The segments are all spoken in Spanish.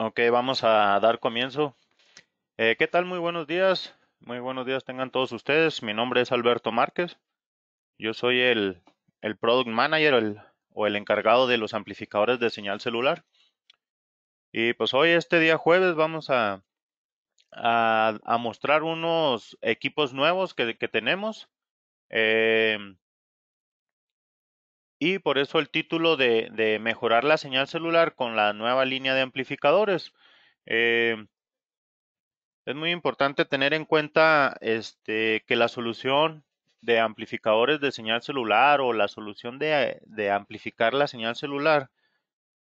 Ok, vamos a dar comienzo. Eh, ¿Qué tal? Muy buenos días. Muy buenos días tengan todos ustedes. Mi nombre es Alberto Márquez. Yo soy el, el Product Manager el, o el encargado de los amplificadores de señal celular. Y pues hoy, este día jueves, vamos a, a, a mostrar unos equipos nuevos que, que tenemos. Eh, y por eso el título de, mejorar la señal celular con la nueva línea de amplificadores. Eh, es muy importante tener en cuenta este, que la solución de amplificadores de señal celular o la solución de, de amplificar la señal celular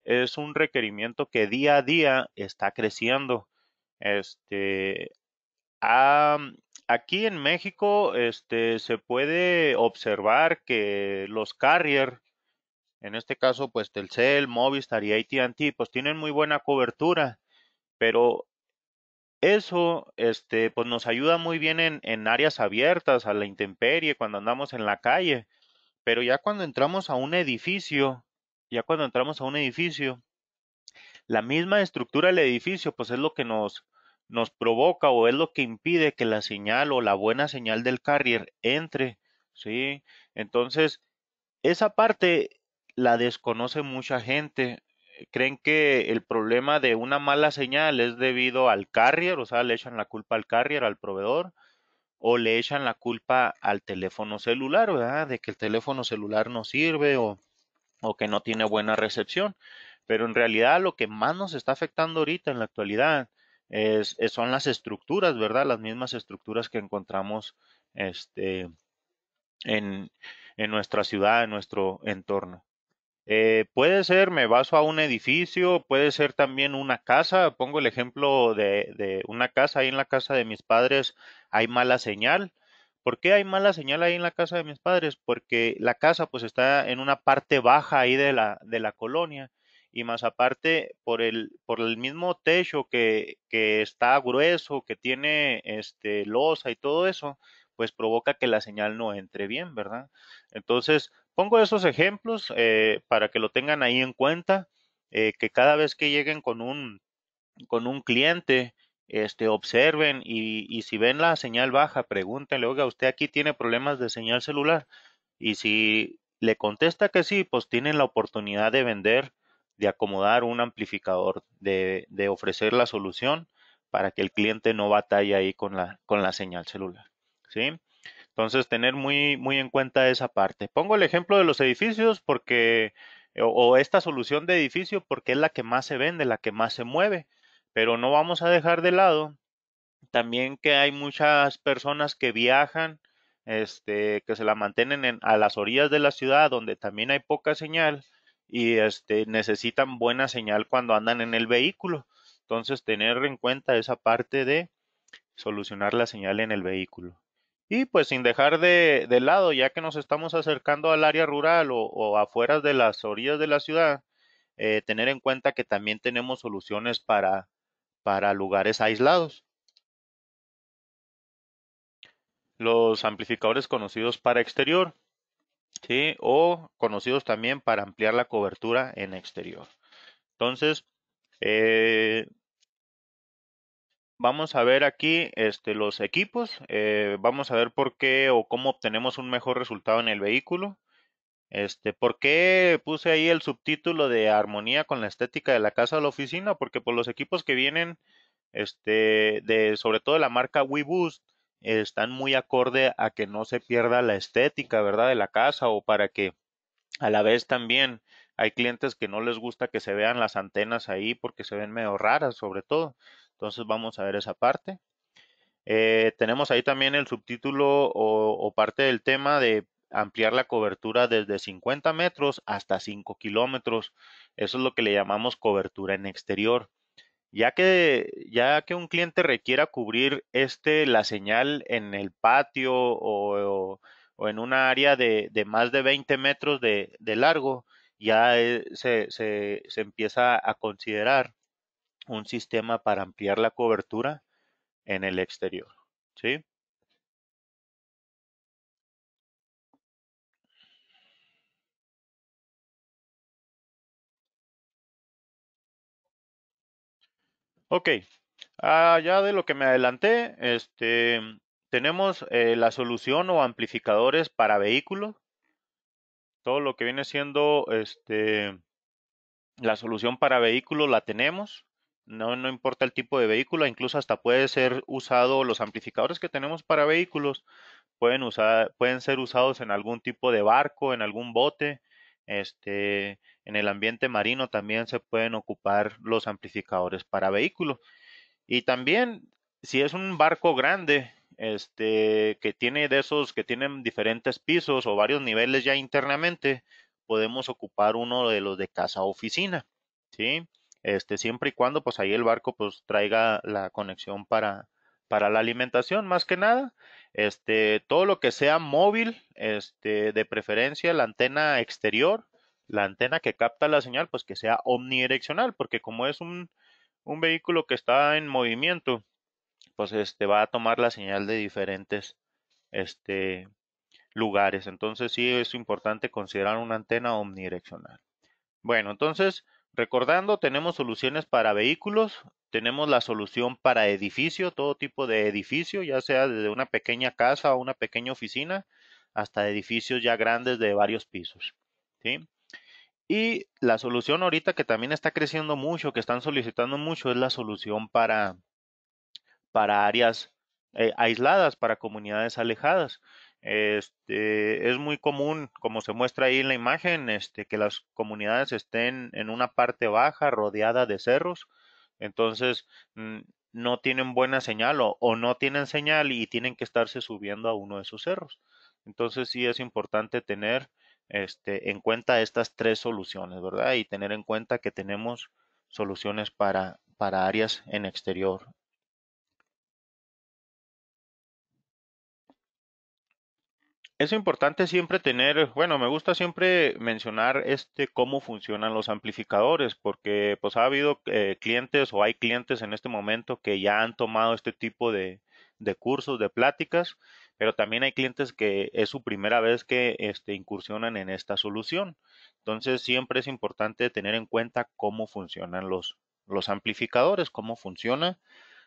es un requerimiento que día a día está creciendo. Este, ah, aquí en México este, se puede observar que los carrier en este caso, pues Telcel, Movistar y AT&T, pues tienen muy buena cobertura, pero eso, este, pues nos ayuda muy bien en, en áreas abiertas, a la intemperie, cuando andamos en la calle. Pero ya cuando entramos a un edificio, ya cuando entramos a un edificio, la misma estructura del edificio, pues es lo que nos, nos provoca o es lo que impide que la señal o la buena señal del carrier entre, ¿sí? Entonces, esa parte la desconoce mucha gente. Creen que el problema de una mala señal es debido al carrier, o sea, le echan la culpa al carrier, al proveedor, o le echan la culpa al teléfono celular, ¿verdad? De que el teléfono celular no sirve o, o que no tiene buena recepción. Pero en realidad lo que más nos está afectando ahorita en la actualidad es, son las estructuras, ¿verdad? Las mismas estructuras que encontramos este, en nuestra ciudad, en nuestro entorno. Eh, puede ser, me baso a un edificio, puede ser también una casa. Pongo el ejemplo de, una casa. Ahí en la casa de mis padres hay mala señal. ¿Por qué hay mala señal ahí en la casa de mis padres? Porque la casa pues está en una parte baja ahí de la, de la colonia y más aparte por el, por el mismo techo que, que está grueso, que tiene este, losa y todo eso, pues provoca que la señal no entre bien, ¿verdad? Entonces, Pongo esos ejemplos eh, para que lo tengan ahí en cuenta, eh, que cada vez que lleguen con un, con un cliente, este, observen y, si ven la señal baja, pregúntenle, oiga, usted aquí tiene problemas de señal celular. Y si le contesta que sí, pues tienen la oportunidad de vender, de acomodar un amplificador, de, de ofrecer la solución para que el cliente no batalle ahí con la, con la señal celular. ¿sí? Entonces, tener muy, muy en cuenta esa parte. Pongo el ejemplo de los edificios porque, eh, o, esta solución de edificio porque es la que más se vende, la que más se mueve, pero no vamos a dejar de lado también que hay muchas personas que viajan, este, que se la mantienen en, a las orillas de la ciudad donde también hay poca señal y este, necesitan buena señal cuando andan en el vehículo. Entonces, tener en cuenta esa parte de solucionar la señal en el vehículo. Y pues sin dejar de, lado, ya que nos estamos acercando al área rural o, afuera de las orillas de la ciudad, eh, tener en cuenta que también tenemos soluciones para, para lugares aislados. Los amplificadores conocidos para exterior, ¿sí? O conocidos también para ampliar la cobertura en exterior. Entonces, eh, vamos a ver aquí este, los equipos, eh, vamos a ver por qué o cómo obtenemos un mejor resultado en el vehículo. Este, ¿Por qué puse ahí el subtítulo de armonía con la estética de la casa o la oficina? Porque por pues, los equipos que vienen, este, de, sobre todo de la marca WeBoost, están muy acorde a que no se pierda la estética, ¿verdad? De la casa o para que a la vez también hay clientes que no les gusta que se vean las antenas ahí porque se ven medio raras, sobre todo. Entonces vamos a ver esa parte. Eh, tenemos ahí también el subtítulo o, parte del tema de ampliar la cobertura desde 50 metros hasta 5 kilómetros. Eso es lo que le llamamos cobertura en exterior. Ya que, ya que un cliente requiera cubrir este, la señal en el patio o, en una área de, más de 20 metros de, largo, ya eh, se, se empieza a considerar un sistema para ampliar la cobertura en el exterior. ¿Sí? Ok, allá ah, de lo que me adelanté, este, tenemos eh, la solución o amplificadores para vehículos. Todo lo que viene siendo este, la solución para vehículos la tenemos. No, no importa el tipo de vehículo, incluso hasta puede ser usado, los amplificadores que tenemos para vehículos pueden, pueden ser usados en algún tipo de barco, en algún bote, este, en el ambiente marino también se pueden ocupar los amplificadores para vehículos. Y también, si es un barco grande, este, que tiene de esos que tienen diferentes pisos o varios niveles ya internamente, podemos ocupar uno de los de casa oficina, ¿sí? este, siempre y cuando pues ahí el barco pues traiga la conexión para, para la alimentación más que nada, este, todo lo que sea móvil, este, de preferencia la antena exterior, la antena que capta la señal pues que sea omnidireccional, porque como es un, un vehículo que está en movimiento, pues este va a tomar la señal de diferentes este, lugares. Entonces sí es importante considerar una antena omnidireccional. Bueno, entonces Recordando, tenemos soluciones para vehículos, tenemos la solución para edificio, todo tipo de edificio, ya sea desde una pequeña casa o una pequeña oficina hasta edificios ya grandes de varios pisos. ¿sí? Y la solución ahorita que también está creciendo mucho, que están solicitando mucho, es la solución para, para áreas eh, aisladas, para comunidades alejadas. Este, es muy común, como se muestra ahí en la imagen, este, que las comunidades estén en una parte baja rodeada de cerros. Entonces, no tienen buena señal o, no tienen señal y tienen que estarse subiendo a uno de esos cerros. Entonces, sí es importante tener este, en cuenta estas tres soluciones, ¿verdad? Y tener en cuenta que tenemos soluciones para, para áreas en exterior Es importante siempre tener, bueno, me gusta siempre mencionar este cómo funcionan los amplificadores, porque pues ha habido eh, clientes o hay clientes en este momento que ya han tomado este tipo de, de cursos, de pláticas, pero también hay clientes que es su primera vez que este, incursionan en esta solución. Entonces siempre es importante tener en cuenta cómo funcionan los, los amplificadores, cómo funciona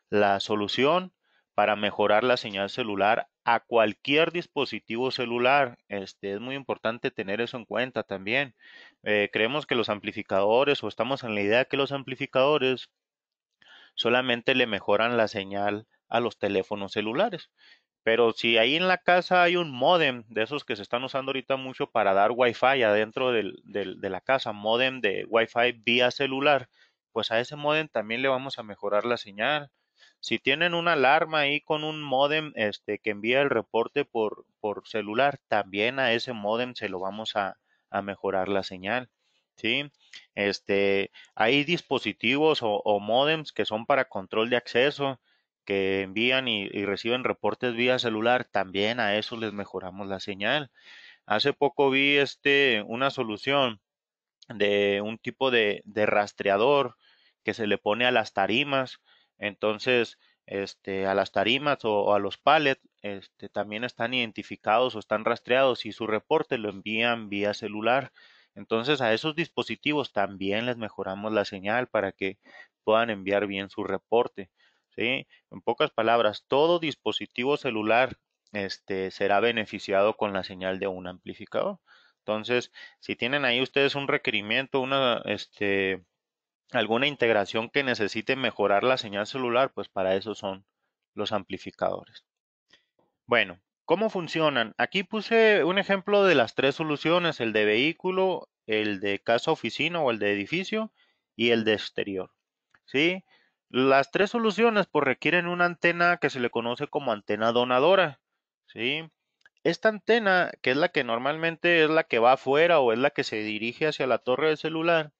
la solución para mejorar la señal celular a cualquier dispositivo celular. Este, es muy importante tener eso en cuenta también. Eh, creemos que los amplificadores o estamos en la idea que los amplificadores solamente le mejoran la señal a los teléfonos celulares. Pero si ahí en la casa hay un modem de esos que se están usando ahorita mucho para dar Wi-Fi adentro de la casa, modem de Wi-Fi vía celular, pues a ese modem también le vamos a mejorar la señal si tienen una alarma ahí con un modem este, que envía el reporte por, por celular, también a ese modem se lo vamos a, a mejorar la señal. ¿sí? Este, hay dispositivos o, modems que son para control de acceso, que envían y, reciben reportes vía celular, también a eso les mejoramos la señal. Hace poco vi este, una solución de un tipo de, de rastreador que se le pone a las tarimas entonces, este, a las tarimas o, a los pallets este, también están identificados o están rastreados y su reporte lo envían vía celular. Entonces a esos dispositivos también les mejoramos la señal para que puedan enviar bien su reporte. ¿sí? En pocas palabras, todo dispositivo celular este, será beneficiado con la señal de un amplificador. Entonces, si tienen ahí ustedes un requerimiento, una, este, alguna integración que necesite mejorar la señal celular, pues para eso son los amplificadores. Bueno, ¿cómo funcionan? Aquí puse un ejemplo de las tres soluciones, el de vehículo, el de casa oficina o el de edificio y el de exterior. ¿Sí? Las tres soluciones pues, requieren una antena que se le conoce como antena donadora. ¿Sí? Esta antena, que es la que normalmente es la que va afuera o es la que se dirige hacia la torre del celular,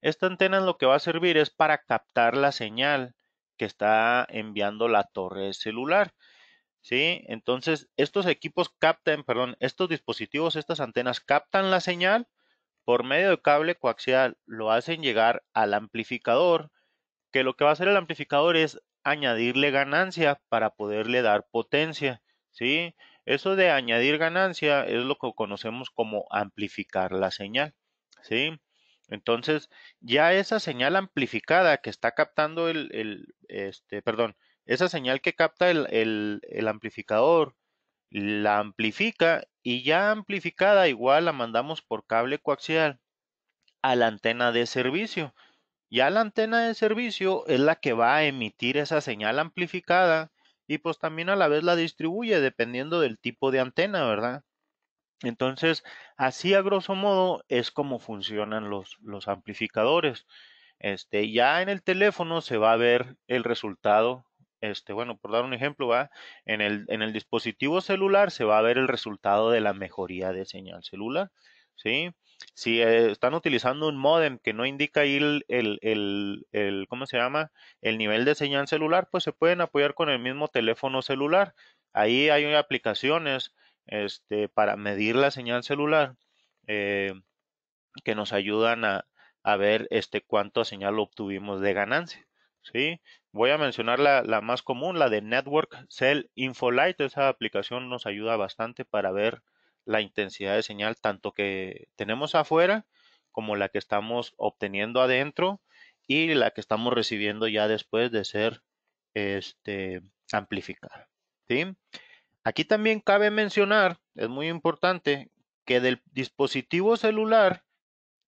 esta antena lo que va a servir es para captar la señal que está enviando la torre celular. ¿Sí? Entonces, estos equipos captan, perdón, estos dispositivos, estas antenas captan la señal por medio de cable coaxial, lo hacen llegar al amplificador, que lo que va a hacer el amplificador es añadirle ganancia para poderle dar potencia, ¿sí? Eso de añadir ganancia es lo que conocemos como amplificar la señal, ¿sí? Entonces, ya esa señal amplificada que está captando el, este, perdón, esa señal que capta el, amplificador, la amplifica y ya amplificada igual la mandamos por cable coaxial a la antena de servicio. Ya la antena de servicio es la que va a emitir esa señal amplificada y pues también a la vez la distribuye dependiendo del tipo de antena, ¿verdad? Entonces, así a grosso modo es como funcionan los, los amplificadores. Este, ya en el teléfono se va a ver el resultado. Este, bueno, por dar un ejemplo, ¿va? En, el, en el dispositivo celular se va a ver el resultado de la mejoría de señal celular. ¿sí? Si eh, están utilizando un modem que no indica ahí el, el, el, el, ¿cómo se llama? El nivel de señal celular, pues se pueden apoyar con el mismo teléfono celular. Ahí hay aplicaciones este, para medir la señal celular eh, que nos ayudan a, ver este, cuánto señal obtuvimos de ganancia. ¿sí? Voy a mencionar la, más común, la de Network Cell Infolight. Esa aplicación nos ayuda bastante para ver la intensidad de señal tanto que tenemos afuera como la que estamos obteniendo adentro y la que estamos recibiendo ya después de ser este, amplificada. ¿sí? Aquí también cabe mencionar, es muy importante, que del dispositivo celular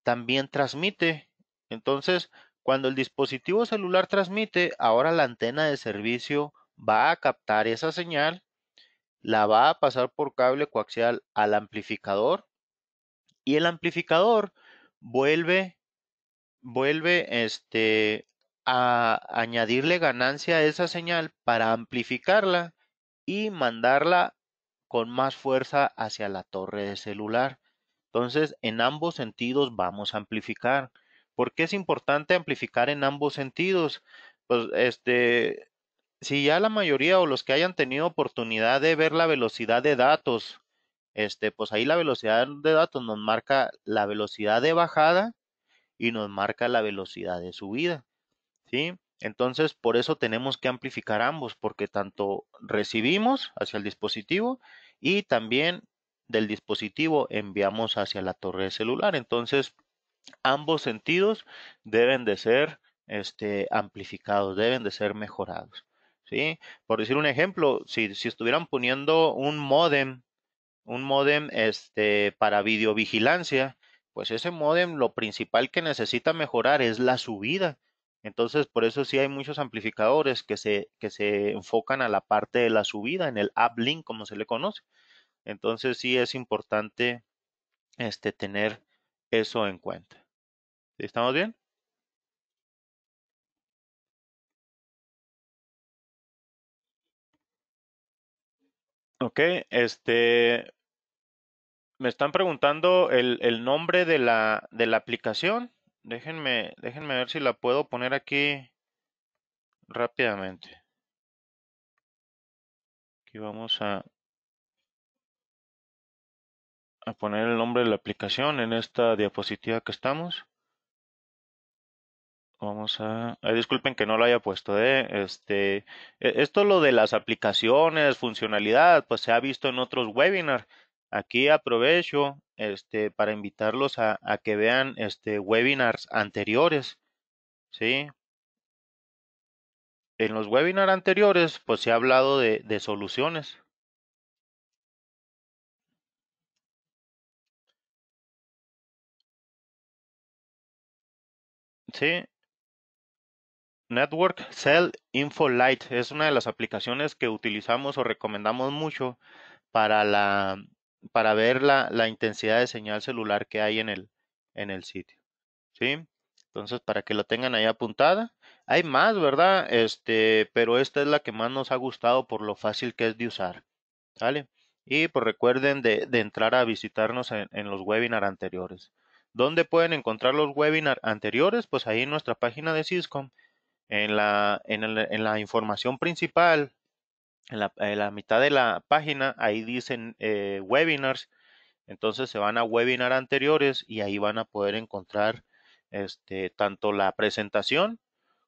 también transmite. Entonces, cuando el dispositivo celular transmite, ahora la antena de servicio va a captar esa señal, la va a pasar por cable coaxial al amplificador y el amplificador vuelve, vuelve este, a añadirle ganancia a esa señal para amplificarla y mandarla con más fuerza hacia la torre de celular. Entonces, en ambos sentidos vamos a amplificar. ¿Por qué es importante amplificar en ambos sentidos? Pues este, si ya la mayoría o los que hayan tenido oportunidad de ver la velocidad de datos, este, pues ahí la velocidad de datos nos marca la velocidad de bajada y nos marca la velocidad de subida, ¿sí? Entonces, por eso tenemos que amplificar ambos, porque tanto recibimos hacia el dispositivo y también del dispositivo enviamos hacia la torre celular. Entonces, ambos sentidos deben de ser este, amplificados, deben de ser mejorados. ¿sí? Por decir un ejemplo, si, estuvieran poniendo un modem, un modem este, para videovigilancia, pues ese modem lo principal que necesita mejorar es la subida. Entonces, por eso sí hay muchos amplificadores que se, que se enfocan a la parte de la subida, en el uplink, como se le conoce. Entonces, sí es importante este, tener eso en cuenta. ¿Estamos bien? Ok, este, me están preguntando el, el nombre de la, de la aplicación. Déjenme, déjenme ver si la puedo poner aquí rápidamente. Aquí vamos a, a poner el nombre de la aplicación en esta diapositiva que estamos. Vamos a, disculpen que no lo haya puesto, ¿eh? este, e-, esto lo de las aplicaciones, funcionalidad, pues se ha visto en otros webinars Aquí aprovecho este, para invitarlos a, que vean este, webinars anteriores, ¿sí? En los webinars anteriores, pues se ha hablado de, de soluciones. Sí. Network Cell InfoLight es una de las aplicaciones que utilizamos o recomendamos mucho para la para ver la, la, intensidad de señal celular que hay en el, en el sitio. ¿Sí? Entonces, para que lo tengan ahí apuntada. Hay más, ¿verdad? Este, pero esta es la que más nos ha gustado por lo fácil que es de usar. ¿Sale? Y pues recuerden de, entrar a visitarnos en, los webinars anteriores. ¿Dónde pueden encontrar los webinars anteriores? Pues ahí en nuestra página de Cisco, En la, en la información principal en la, mitad de la página, ahí dicen eh, webinars, entonces se van a webinar anteriores y ahí van a poder encontrar este, tanto la presentación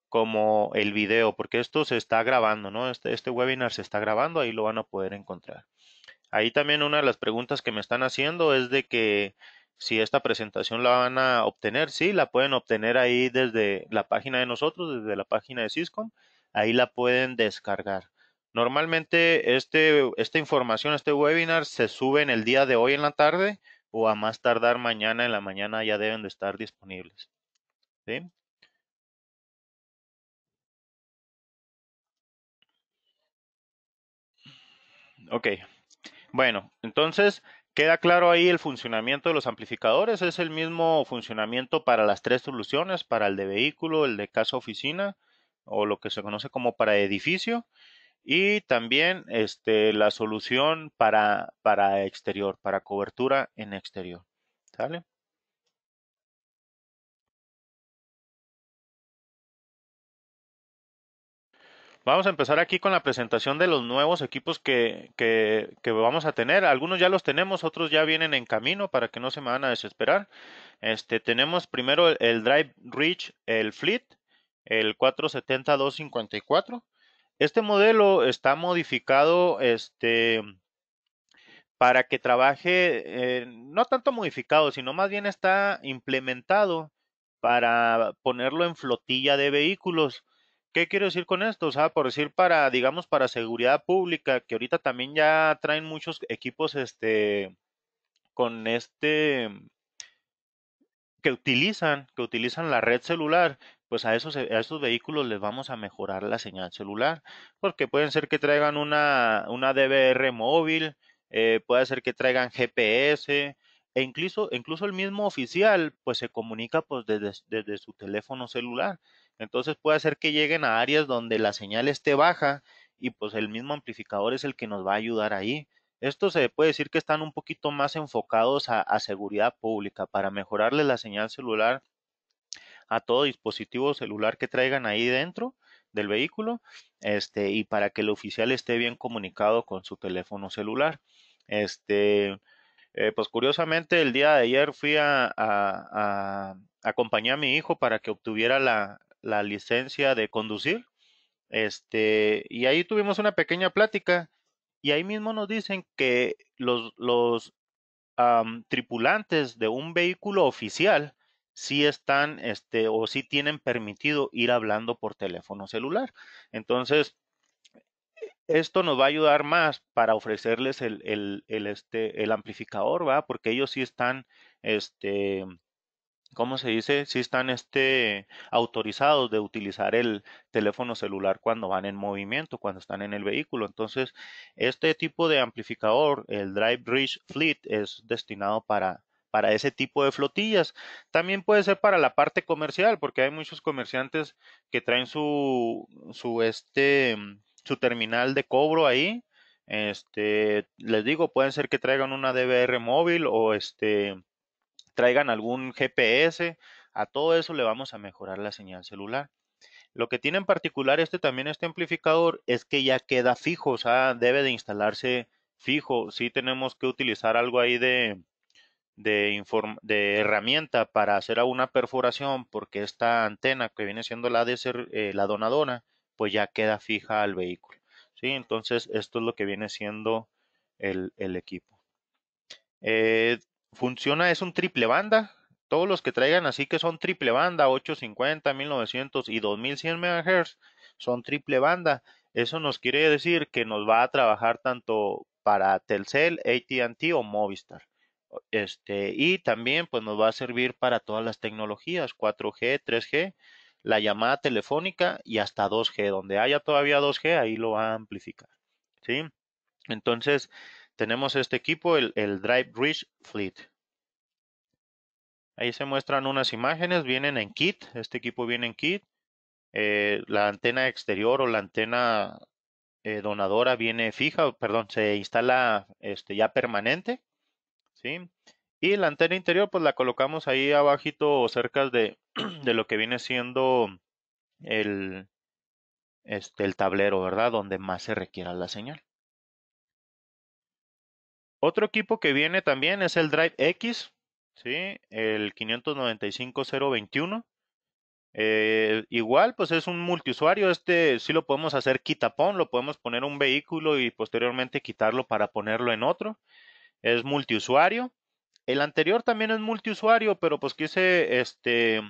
como el video, porque esto se está grabando, ¿no? Este, este, webinar se está grabando, ahí lo van a poder encontrar. Ahí también una de las preguntas que me están haciendo es de que si esta presentación la van a obtener, sí, la pueden obtener ahí desde la página de nosotros, desde la página de Syscom, ahí la pueden descargar. Normalmente este, esta información, este webinar se sube en el día de hoy en la tarde o a más tardar mañana en la mañana ya deben de estar disponibles. Ok, bueno, entonces queda claro ahí el funcionamiento de los amplificadores. Es el mismo funcionamiento para las tres soluciones, para el de vehículo, el de casa oficina o lo que se conoce como para edificio. Y también este, la solución para, para exterior, para cobertura en exterior. ¿Sale? Vamos a empezar aquí con la presentación de los nuevos equipos que, que, que, vamos a tener. Algunos ya los tenemos, otros ya vienen en camino para que no se me van a desesperar. Este, tenemos primero el, el Drive Reach, el Fleet, el 470-254. Este modelo está modificado este, para que trabaje, eh, no tanto modificado, sino más bien está implementado para ponerlo en flotilla de vehículos. ¿Qué quiero decir con esto? O sea, por decir para, digamos, para seguridad pública, que ahorita también ya traen muchos equipos este, con este, que utilizan, que utilizan la red celular pues a esos, eh, a vehículos les vamos a mejorar la señal celular, porque pueden ser que traigan una, una DVR móvil, eh, puede ser que traigan GPS, e incluso, incluso el mismo oficial, pues se comunica pues, desde, su teléfono celular. Entonces puede ser que lleguen a áreas donde la señal esté baja y pues el mismo amplificador es el que nos va a ayudar ahí. Esto se puede decir que están un poquito más enfocados a, a seguridad pública para mejorarle la señal celular a todo dispositivo celular que traigan ahí dentro del vehículo este, y para que el oficial esté bien comunicado con su teléfono celular. Este, eh, pues curiosamente el día de ayer fui a, acompañar a mi hijo para que obtuviera la, la licencia de conducir. Este, y ahí tuvimos una pequeña plática y ahí mismo nos dicen que los, los tripulantes de un vehículo oficial si están este, o si tienen permitido ir hablando por teléfono celular. Entonces, esto nos va a ayudar más para ofrecerles el, este, el amplificador, ¿va? Porque ellos sí están, este, ¿cómo se dice? Sí están este, autorizados de utilizar el teléfono celular cuando van en movimiento, cuando están en el vehículo. Entonces, este tipo de amplificador, el Drive Bridge Fleet, es destinado para para ese tipo de flotillas. También puede ser para la parte comercial, porque hay muchos comerciantes que traen su, su, este, su terminal de cobro ahí. Este, les digo, pueden ser que traigan una DVR móvil o este, traigan algún GPS. A todo eso le vamos a mejorar la señal celular. Lo que tiene en particular este también este amplificador es que ya queda fijo, o sea, debe de instalarse fijo. Si tenemos que utilizar algo ahí de, de, herramienta para hacer alguna perforación porque esta antena que viene siendo la, de ser, eh, la donadona pues ya queda fija al vehículo. ¿sí? Entonces esto es lo que viene siendo el, equipo. Eh, funciona, es un triple banda. Todos los que traigan así que son triple banda, 850, 1900 y 2100 MHz son triple banda. Eso nos quiere decir que nos va a trabajar tanto para Telcel, ATT o Movistar. Este, y también pues nos va a servir para todas las tecnologías 4G, 3G, la llamada telefónica y hasta 2G. Donde haya todavía 2G, ahí lo va a amplificar. ¿sí? Entonces, tenemos este equipo, el, Drive Bridge Fleet. Ahí se muestran unas imágenes, vienen en kit, este equipo viene en kit. Eh, la antena exterior o la antena eh, donadora viene fija, perdón, se instala este, ya permanente y la antena interior, pues la colocamos ahí abajito o cerca de, de lo que viene siendo el, este, el tablero, ¿verdad? Donde más se requiera la señal. Otro equipo que viene también es el Drive X, ¿sí? El 595.021. Eh, igual, pues es un multiusuario. Este sí lo podemos hacer quitapón, lo podemos poner un vehículo y posteriormente quitarlo para ponerlo en otro es multiusuario. El anterior también es multiusuario, pero pues quise este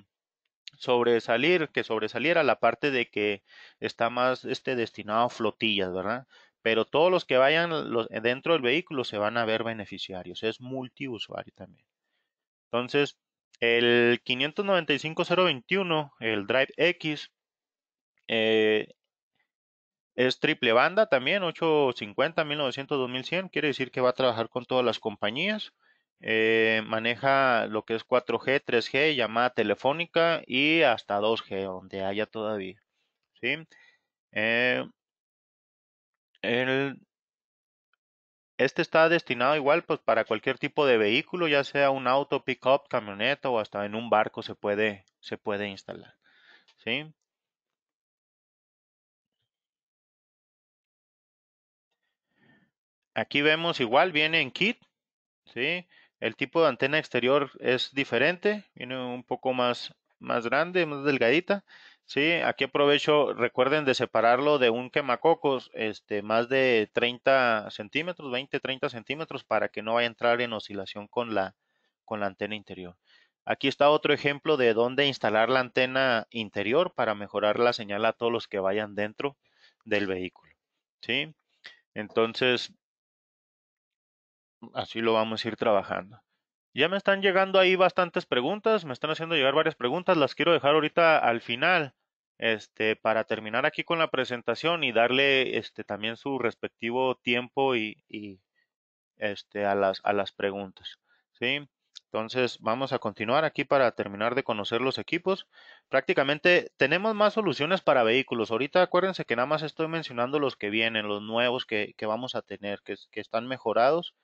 sobresalir, que sobresaliera la parte de que está más este destinado a flotillas, ¿verdad? Pero todos los que vayan dentro del vehículo se van a ver beneficiarios, es multiusuario también. Entonces, el 595.021, el Drive X, eh, es triple banda también, 850, 1900, 2100. Quiere decir que va a trabajar con todas las compañías. Eh, maneja lo que es 4G, 3G, llamada telefónica y hasta 2G, donde haya todavía. ¿sí? Eh, este está destinado igual pues, para cualquier tipo de vehículo, ya sea un auto, pick-up, camioneta o hasta en un barco se puede, se puede instalar. ¿sí? Aquí vemos igual, viene en kit, ¿sí? El tipo de antena exterior es diferente, viene un poco más, más grande, más delgadita, ¿sí? Aquí aprovecho, recuerden de separarlo de un quemacocos, este, más de 30 centímetros, 20, 30 centímetros, para que no vaya a entrar en oscilación con la, con la antena interior. Aquí está otro ejemplo de dónde instalar la antena interior para mejorar la señal a todos los que vayan dentro del vehículo, ¿sí? Entonces, así lo vamos a ir trabajando. Ya me están llegando ahí bastantes preguntas, me están haciendo llegar varias preguntas, las quiero dejar ahorita al final, este, para terminar aquí con la presentación y darle este también su respectivo tiempo y, este, a las, a las preguntas. ¿sí? Entonces, vamos a continuar aquí para terminar de conocer los equipos. Prácticamente tenemos más soluciones para vehículos. Ahorita acuérdense que nada más estoy mencionando los que vienen, los nuevos que, que vamos a tener, que, que están mejorados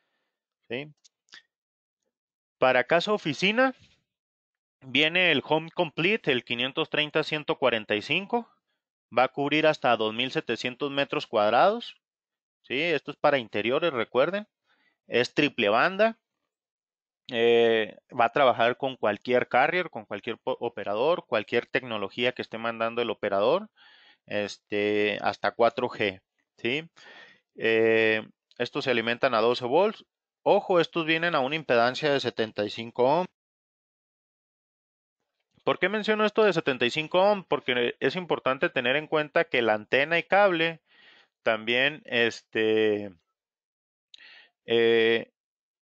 para casa oficina, viene el Home Complete, el 530-145. Va a cubrir hasta 2.700 metros cuadrados. ¿sí? Esto es para interiores, recuerden. Es triple banda. Eh, va a trabajar con cualquier carrier, con cualquier operador, cualquier tecnología que esté mandando el operador, este, hasta 4G. ¿sí? Eh, estos se alimentan a 12 volts, Ojo, estos vienen a una impedancia de 75 ohm. ¿Por qué menciono esto de 75 ohm? Porque es importante tener en cuenta que la antena y cable también este, eh,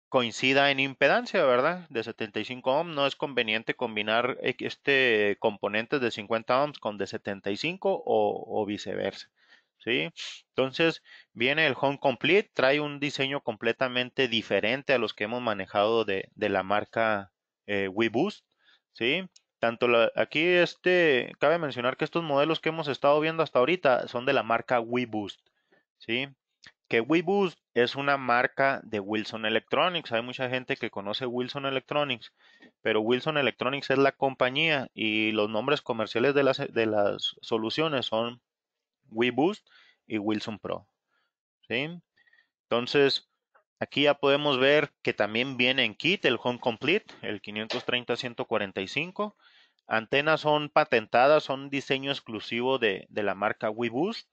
coincida en impedancia, ¿verdad? De 75 ohm. No es conveniente combinar eh, este componentes de 50 ohms con de 75 o, o viceversa. Entonces viene el Home Complete, trae un diseño completamente diferente a los que hemos manejado de, la marca eh, WeBoost, ¿sí? Tanto aquí este, cabe mencionar que estos modelos que hemos estado viendo hasta ahorita son de la marca WeBoost, ¿sí? Que WeBoost es una marca de Wilson Electronics. Hay mucha gente que conoce Wilson Electronics, pero Wilson Electronics es la compañía y los nombres comerciales de las, de las soluciones son WeBoost y Wilson Pro. ¿sí? Entonces, aquí ya podemos ver que también viene en kit el Home Complete, el 530-145. Antenas son patentadas, son diseño exclusivo de, de la marca WeBoost.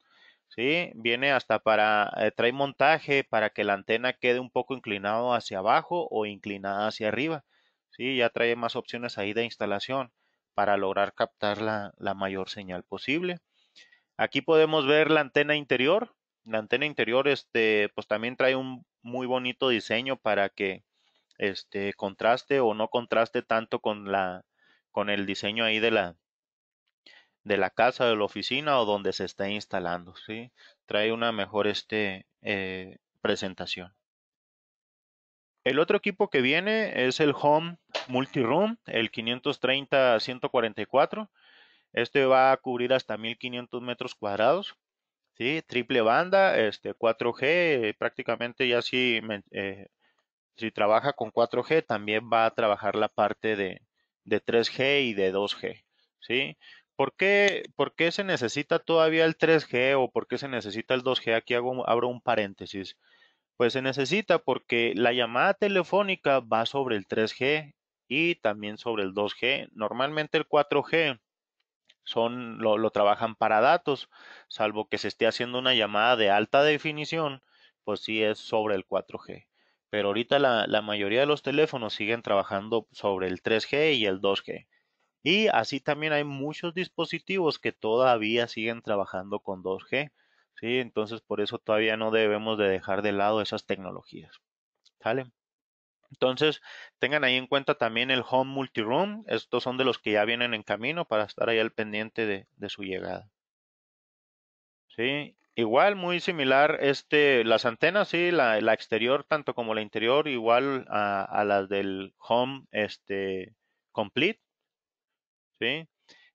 ¿sí? Viene hasta para, eh, trae montaje para que la antena quede un poco inclinado hacia abajo o inclinada hacia arriba. ¿sí? Ya trae más opciones ahí de instalación para lograr captar la, la mayor señal posible. Aquí podemos ver la antena interior. La antena interior, este, pues también trae un muy bonito diseño para que este contraste o no contraste tanto con la con el diseño ahí de la de la casa de la oficina o donde se está instalando, ¿sí? Trae una mejor este eh, presentación. El otro equipo que viene es el Home Multiroom, el 530-144. Este va a cubrir hasta 1500 metros cuadrados. ¿sí? Triple banda, este 4G, prácticamente ya si, eh, si trabaja con 4G, también va a trabajar la parte de, 3G y de 2G. ¿sí? ¿Por qué, se necesita todavía el 3G o por qué se necesita el 2G? Aquí hago, abro un paréntesis. Pues se necesita porque la llamada telefónica va sobre el 3G y también sobre el 2G. Normalmente el 4G son, lo, trabajan para datos, salvo que se esté haciendo una llamada de alta definición, pues sí es sobre el 4G. Pero ahorita la, mayoría de los teléfonos siguen trabajando sobre el 3G y el 2G. Y así también hay muchos dispositivos que todavía siguen trabajando con 2G. ¿sí? Entonces por eso todavía no debemos de dejar de lado esas tecnologías. ¿Sale? Entonces, tengan ahí en cuenta también el Home Multiroom. Estos son de los que ya vienen en camino para estar ahí al pendiente de, su llegada. Sí, igual, muy similar. Este, las antenas, sí, la, exterior tanto como la interior, igual a, las del Home este, Complete. Sí,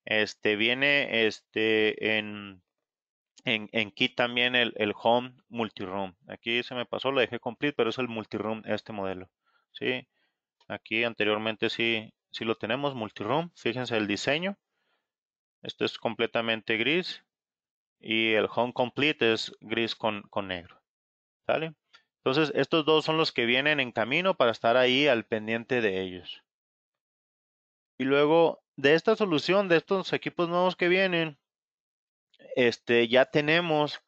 este viene este en en, en kit también el, el home multiroom. Aquí se me pasó, lo dejé complete, pero es el multiroom este modelo. Aquí anteriormente sí, lo tenemos, multiroom. Fíjense el diseño. Esto es completamente gris. Y el home complete es gris con, negro. Entonces, estos dos son los que vienen en camino para estar ahí al pendiente de ellos. Y luego, de esta solución, de estos equipos nuevos que vienen, este, ya tenemos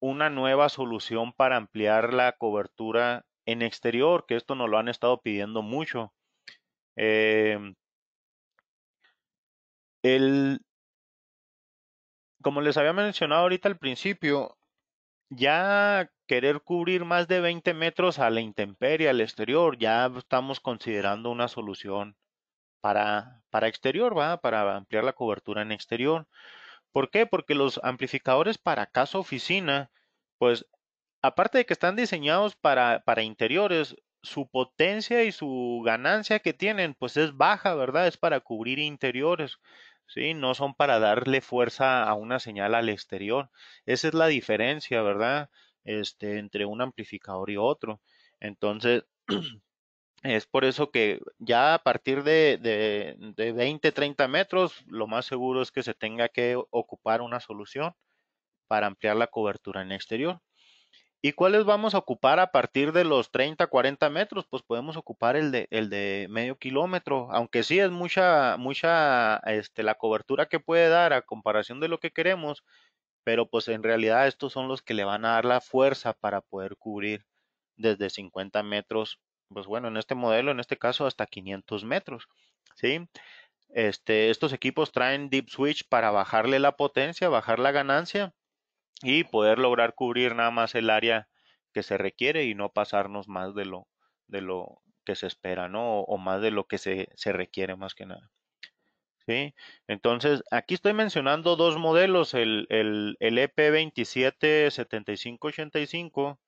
una nueva solución para ampliar la cobertura en exterior, que esto nos lo han estado pidiendo mucho. Eh, el, como les había mencionado ahorita al principio, ya querer cubrir más de 20 metros a la intemperie, al exterior, ya estamos considerando una solución para, para exterior, ¿va? para ampliar la cobertura en exterior. ¿Por qué? Porque los amplificadores para casa oficina, pues aparte de que están diseñados para, para interiores, su potencia y su ganancia que tienen, pues es baja, ¿verdad? Es para cubrir interiores, ¿sí? No son para darle fuerza a una señal al exterior. Esa es la diferencia, ¿verdad? Este, entre un amplificador y otro. Entonces, es por eso que ya a partir de, de, de 20, 30 metros, lo más seguro es que se tenga que ocupar una solución para ampliar la cobertura en exterior. ¿Y cuáles vamos a ocupar a partir de los 30, 40 metros? Pues podemos ocupar el de, el de medio kilómetro, aunque sí es mucha, mucha, este, la cobertura que puede dar a comparación de lo que queremos, pero pues en realidad estos son los que le van a dar la fuerza para poder cubrir desde 50 metros, pues bueno, en este modelo, en este caso, hasta 500 metros, ¿sí? Este, estos equipos traen deep switch para bajarle la potencia, bajar la ganancia y poder lograr cubrir nada más el área que se requiere y no pasarnos más de lo, de lo que se espera, ¿no? O, más de lo que se, se, requiere más que nada. ¿Sí? Entonces, aquí estoy mencionando dos modelos, el, el, el EP277585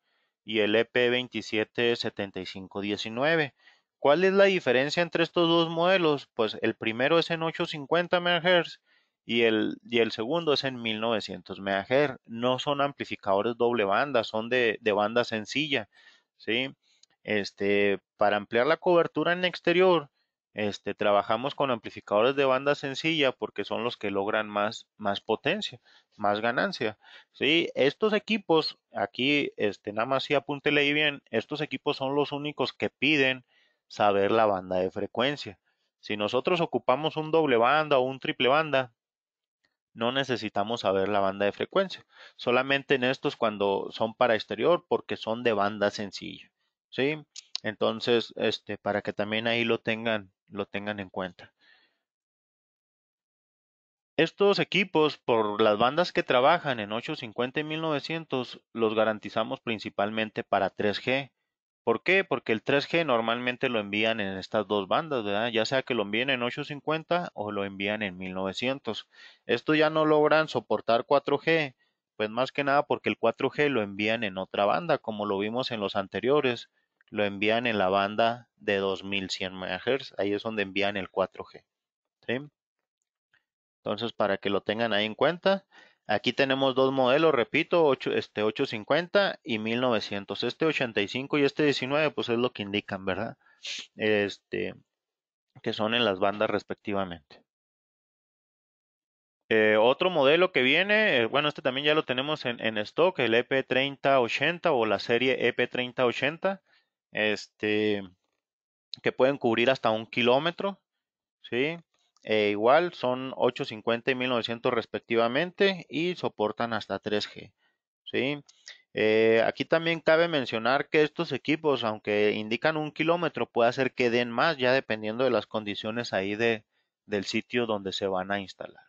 y el EP277519. ¿Cuál es la diferencia entre estos dos modelos? Pues el primero es en 850 MHz y el, y el segundo es en 1900 MHz. No son amplificadores doble banda, son de, banda sencilla, ¿sí? Este, para ampliar la cobertura en exterior, este, trabajamos con amplificadores de banda sencilla porque son los que logran más, más potencia, más ganancia. ¿sí? Estos equipos, aquí este, nada más si apúntele ahí bien, estos equipos son los únicos que piden saber la banda de frecuencia. Si nosotros ocupamos un doble banda o un triple banda, no necesitamos saber la banda de frecuencia. Solamente en estos cuando son para exterior porque son de banda sencilla, ¿sí? Entonces, este, para que también ahí lo tengan, lo tengan en cuenta. Estos equipos, por las bandas que trabajan en 850 y 1900, los garantizamos principalmente para 3G, ¿Por qué? Porque el 3G normalmente lo envían en estas dos bandas, ¿verdad? Ya sea que lo envíen en 850 o lo envían en 1900. Esto ya no logran soportar 4G, pues más que nada porque el 4G lo envían en otra banda, como lo vimos en los anteriores, lo envían en la banda de 2100 MHz, ahí es donde envían el 4G. Entonces, para que lo tengan ahí en cuenta, Aquí tenemos dos modelos, repito, este 850 y 1900. Este 85 y este 19, pues es lo que indican, ¿verdad? Este, que son en las bandas respectivamente. Eh, otro modelo que viene, eh, bueno, este también ya lo tenemos en, en, stock, el EP3080 o la serie EP3080, este, que pueden cubrir hasta un kilómetro, ¿sí? Eh, igual son 850 y 1900 respectivamente y soportan hasta 3G. ¿sí? Eh, aquí también cabe mencionar que estos equipos, aunque indican un kilómetro, puede ser que den más, ya dependiendo de las condiciones ahí de, del sitio donde se van a instalar.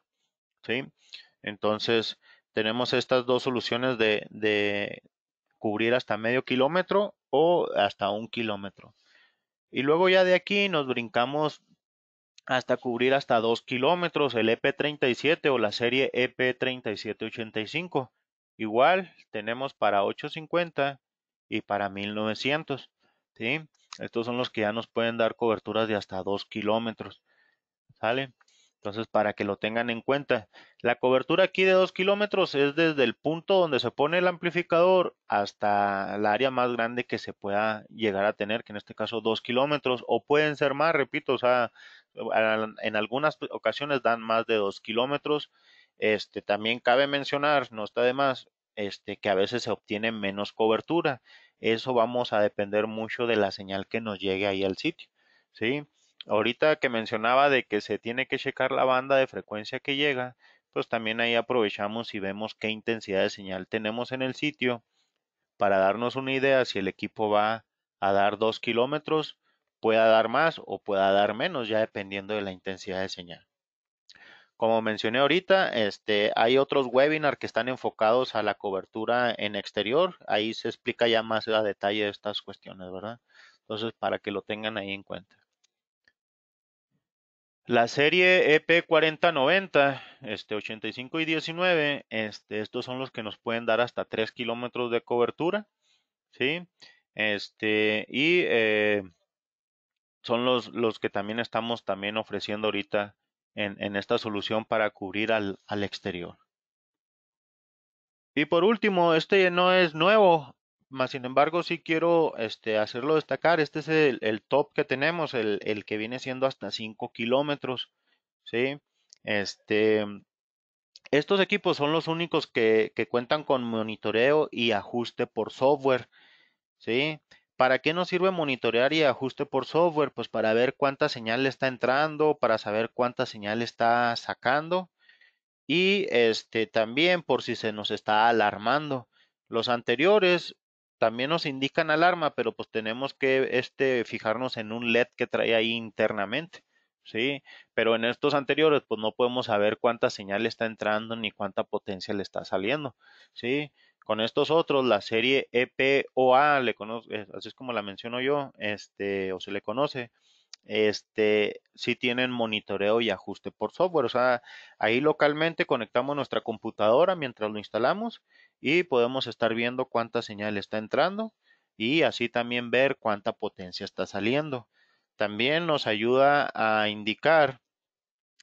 ¿sí? Entonces, tenemos estas dos soluciones de, de cubrir hasta medio kilómetro o hasta un kilómetro. Y luego ya de aquí nos brincamos hasta cubrir hasta 2 kilómetros el EP37 o la serie EP3785. Igual tenemos para 850 y para 1900. ¿sí? Estos son los que ya nos pueden dar coberturas de hasta 2 kilómetros. ¿Sale? Entonces, para que lo tengan en cuenta, la cobertura aquí de 2 kilómetros es desde el punto donde se pone el amplificador hasta el área más grande que se pueda llegar a tener, que en este caso 2 kilómetros, o pueden ser más, repito, o sea, en algunas ocasiones dan más de dos kilómetros. Este, también cabe mencionar, no está de más, este, que a veces se obtiene menos cobertura. Eso vamos a depender mucho de la señal que nos llegue ahí al sitio, ¿sí? Ahorita que mencionaba de que se tiene que checar la banda de frecuencia que llega, pues también ahí aprovechamos y vemos qué intensidad de señal tenemos en el sitio para darnos una idea si el equipo va a dar dos kilómetros pueda dar más o pueda dar menos, ya dependiendo de la intensidad de señal. Como mencioné ahorita, este, hay otros webinars que están enfocados a la cobertura en exterior. Ahí se explica ya más a detalle estas cuestiones, ¿verdad? Entonces, para que lo tengan ahí en cuenta. La serie EP4090, este 85 y 19, este, estos son los que nos pueden dar hasta 3 kilómetros de cobertura, ¿sí? Este, y eh, son los, los que también estamos también ofreciendo ahorita en, esta solución para cubrir al, exterior. Y por último, este no es nuevo, más sin embargo sí quiero este, hacerlo destacar. Este es el, top que tenemos, el, que viene siendo hasta 5 kilómetros. ¿sí? Este, estos equipos son los únicos que, cuentan con monitoreo y ajuste por software. ¿sí? ¿Para qué nos sirve monitorear y ajuste por software? Pues para ver cuánta señal está entrando, para saber cuánta señal está sacando y este también por si se nos está alarmando. Los anteriores también nos indican alarma, pero pues tenemos que este fijarnos en un LED que trae ahí internamente. Sí, pero en estos anteriores pues no podemos saber cuánta señal está entrando ni cuánta potencia le está saliendo, ¿sí? Con estos otros, la serie EPOA, le eh, así es como la menciono yo, este, o se le conoce, este, sí tienen monitoreo y ajuste por software. O sea, ahí localmente conectamos nuestra computadora mientras lo instalamos y podemos estar viendo cuánta señal está entrando y así también ver cuánta potencia está saliendo. También nos ayuda a indicar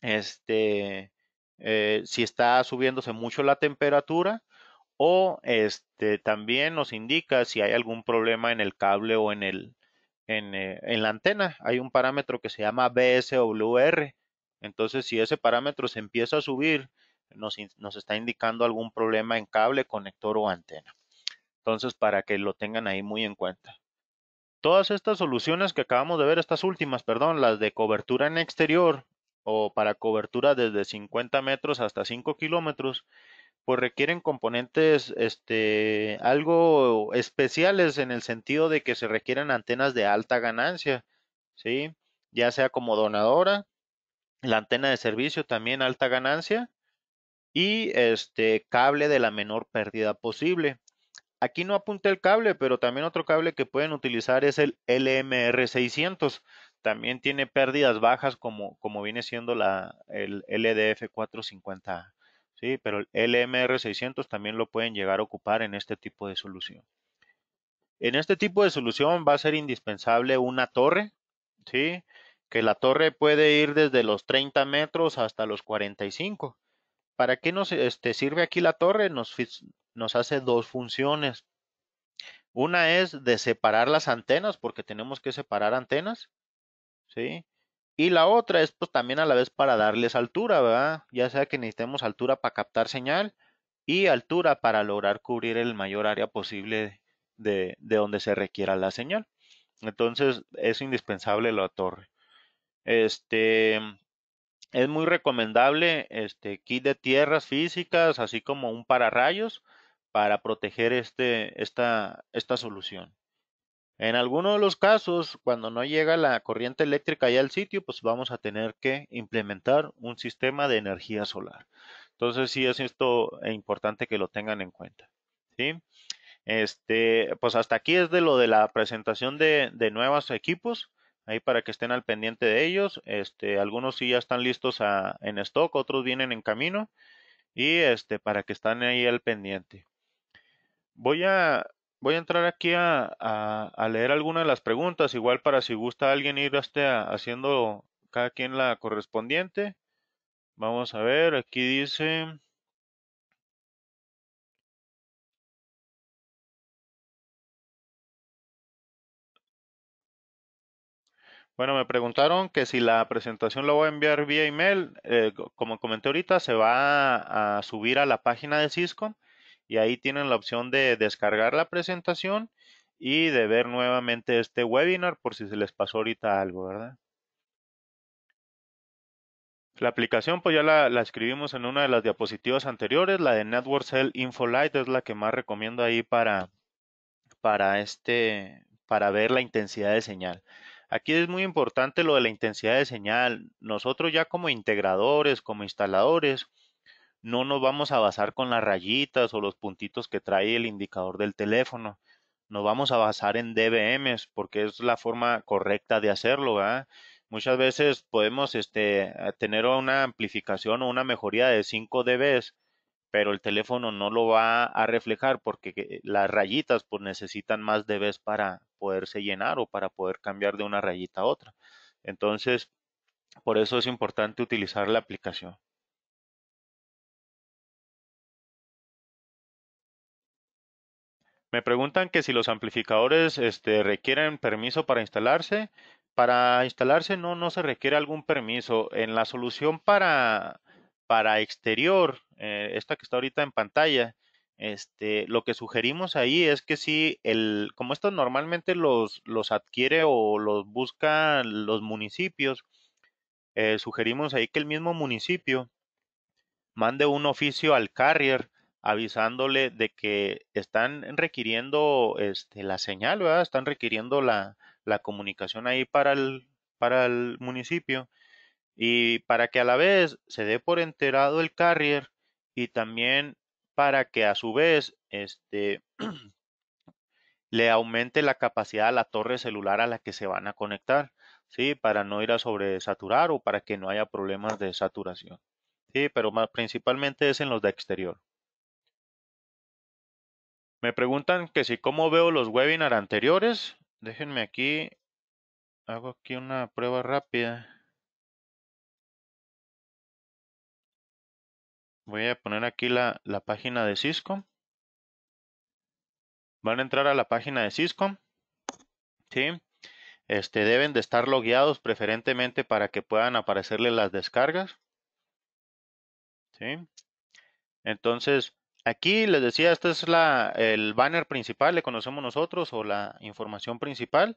este, eh, si está subiéndose mucho la temperatura o este, también nos indica si hay algún problema en el cable o en, el, en, eh, la antena. Hay un parámetro que se llama BSWR. Entonces, si ese parámetro se empieza a subir, nos, nos, está indicando algún problema en cable, conector o antena. Entonces, para que lo tengan ahí muy en cuenta. Todas estas soluciones que acabamos de ver, estas últimas, perdón, las de cobertura en exterior o para cobertura desde 50 metros hasta 5 kilómetros, pues requieren componentes este, algo especiales en el sentido de que se requieren antenas de alta ganancia, ¿sí? Ya sea como donadora, la antena de servicio también alta ganancia y este cable de la menor pérdida posible. Aquí no apunte el cable, pero también otro cable que pueden utilizar es el LMR600. También tiene pérdidas bajas como, como viene siendo la, el LDF450 ¿sí? Pero el LMR600 también lo pueden llegar a ocupar en este tipo de solución. En este tipo de solución va a ser indispensable una torre, ¿sí? Que la torre puede ir desde los 30 metros hasta los 45. ¿Para qué nos este, sirve aquí la torre? Nos, nos hace dos funciones. Una es de separar las antenas, porque tenemos que separar antenas, ¿sí? Y la otra es pues también a la vez para darles altura, ¿verdad? Ya sea que necesitemos altura para captar señal y altura para lograr cubrir el mayor área posible de, donde se requiera la señal. Entonces es indispensable la torre. Este es muy recomendable este kit de tierras físicas, así como un pararrayos para proteger este, esta, esta solución. En algunos de los casos, cuando no llega la corriente eléctrica ya al sitio, pues vamos a tener que implementar un sistema de energía solar. Entonces sí es esto eh, importante que lo tengan en cuenta. ¿sí? Este, pues hasta aquí es de lo de la presentación de, nuevos equipos ahí para que estén al pendiente de ellos. Este, algunos sí ya están listos en stock, otros vienen en camino y este para que estén ahí al pendiente. Voy a voy a entrar aquí a, leer algunas de las preguntas, igual para si gusta alguien ir hasta este, haciendo cada quien la correspondiente. Vamos a ver, aquí dice... Bueno, me preguntaron que si la presentación la voy a enviar vía email, eh, como comenté ahorita, se va a subir a la página de Cisco y ahí tienen la opción de descargar la presentación y de ver nuevamente este webinar por si se les pasó ahorita algo, ¿verdad? La aplicación, pues ya la, escribimos en una de las diapositivas anteriores, la de Network Cell Infolight es la que más recomiendo ahí para, para, este, para ver la intensidad de señal. Aquí es muy importante lo de la intensidad de señal. Nosotros ya como integradores, como instaladores, no nos vamos a basar con las rayitas o los puntitos que trae el indicador del teléfono. Nos vamos a basar en DBMs porque es la forma correcta de hacerlo. Muchas veces podemos este, tener una amplificación o una mejoría de 5 dBs, pero el teléfono no lo va a reflejar porque eh, las rayitas pues, necesitan más dBs para poderse llenar o para poder cambiar de una rayita a otra. Entonces, por eso es importante utilizar la aplicación. Me preguntan que si los amplificadores este, requieren permiso para instalarse. Para instalarse no, no se requiere algún permiso. En la solución para, para exterior, eh, esta que está ahorita en pantalla, este, lo que sugerimos ahí es que si el, como esto normalmente los, los adquiere o los busca los municipios, eh, sugerimos ahí que el mismo municipio mande un oficio al carrier avisándole de que están requiriendo este, la señal, ¿verdad? Están requiriendo la, comunicación ahí para el, para el municipio y para que a la vez se dé por enterado el carrier y también para que a su vez este, le aumente la capacidad a la torre celular a la que se van a conectar, ¿sí? Para no ir a sobresaturar o para que no haya problemas de saturación. Sí, pero más, principalmente es en los de exterior. Me preguntan que si cómo veo los webinars anteriores. Déjenme aquí, hago aquí una prueba rápida. Voy a poner aquí la, la página de Cisco. Van a entrar a la página de Cisco. ¿Sí? Este, deben de estar logueados preferentemente para que puedan aparecerle las descargas. ¿Sí? Entonces, Aquí les decía, este es la, el banner principal, le conocemos nosotros, o la información principal.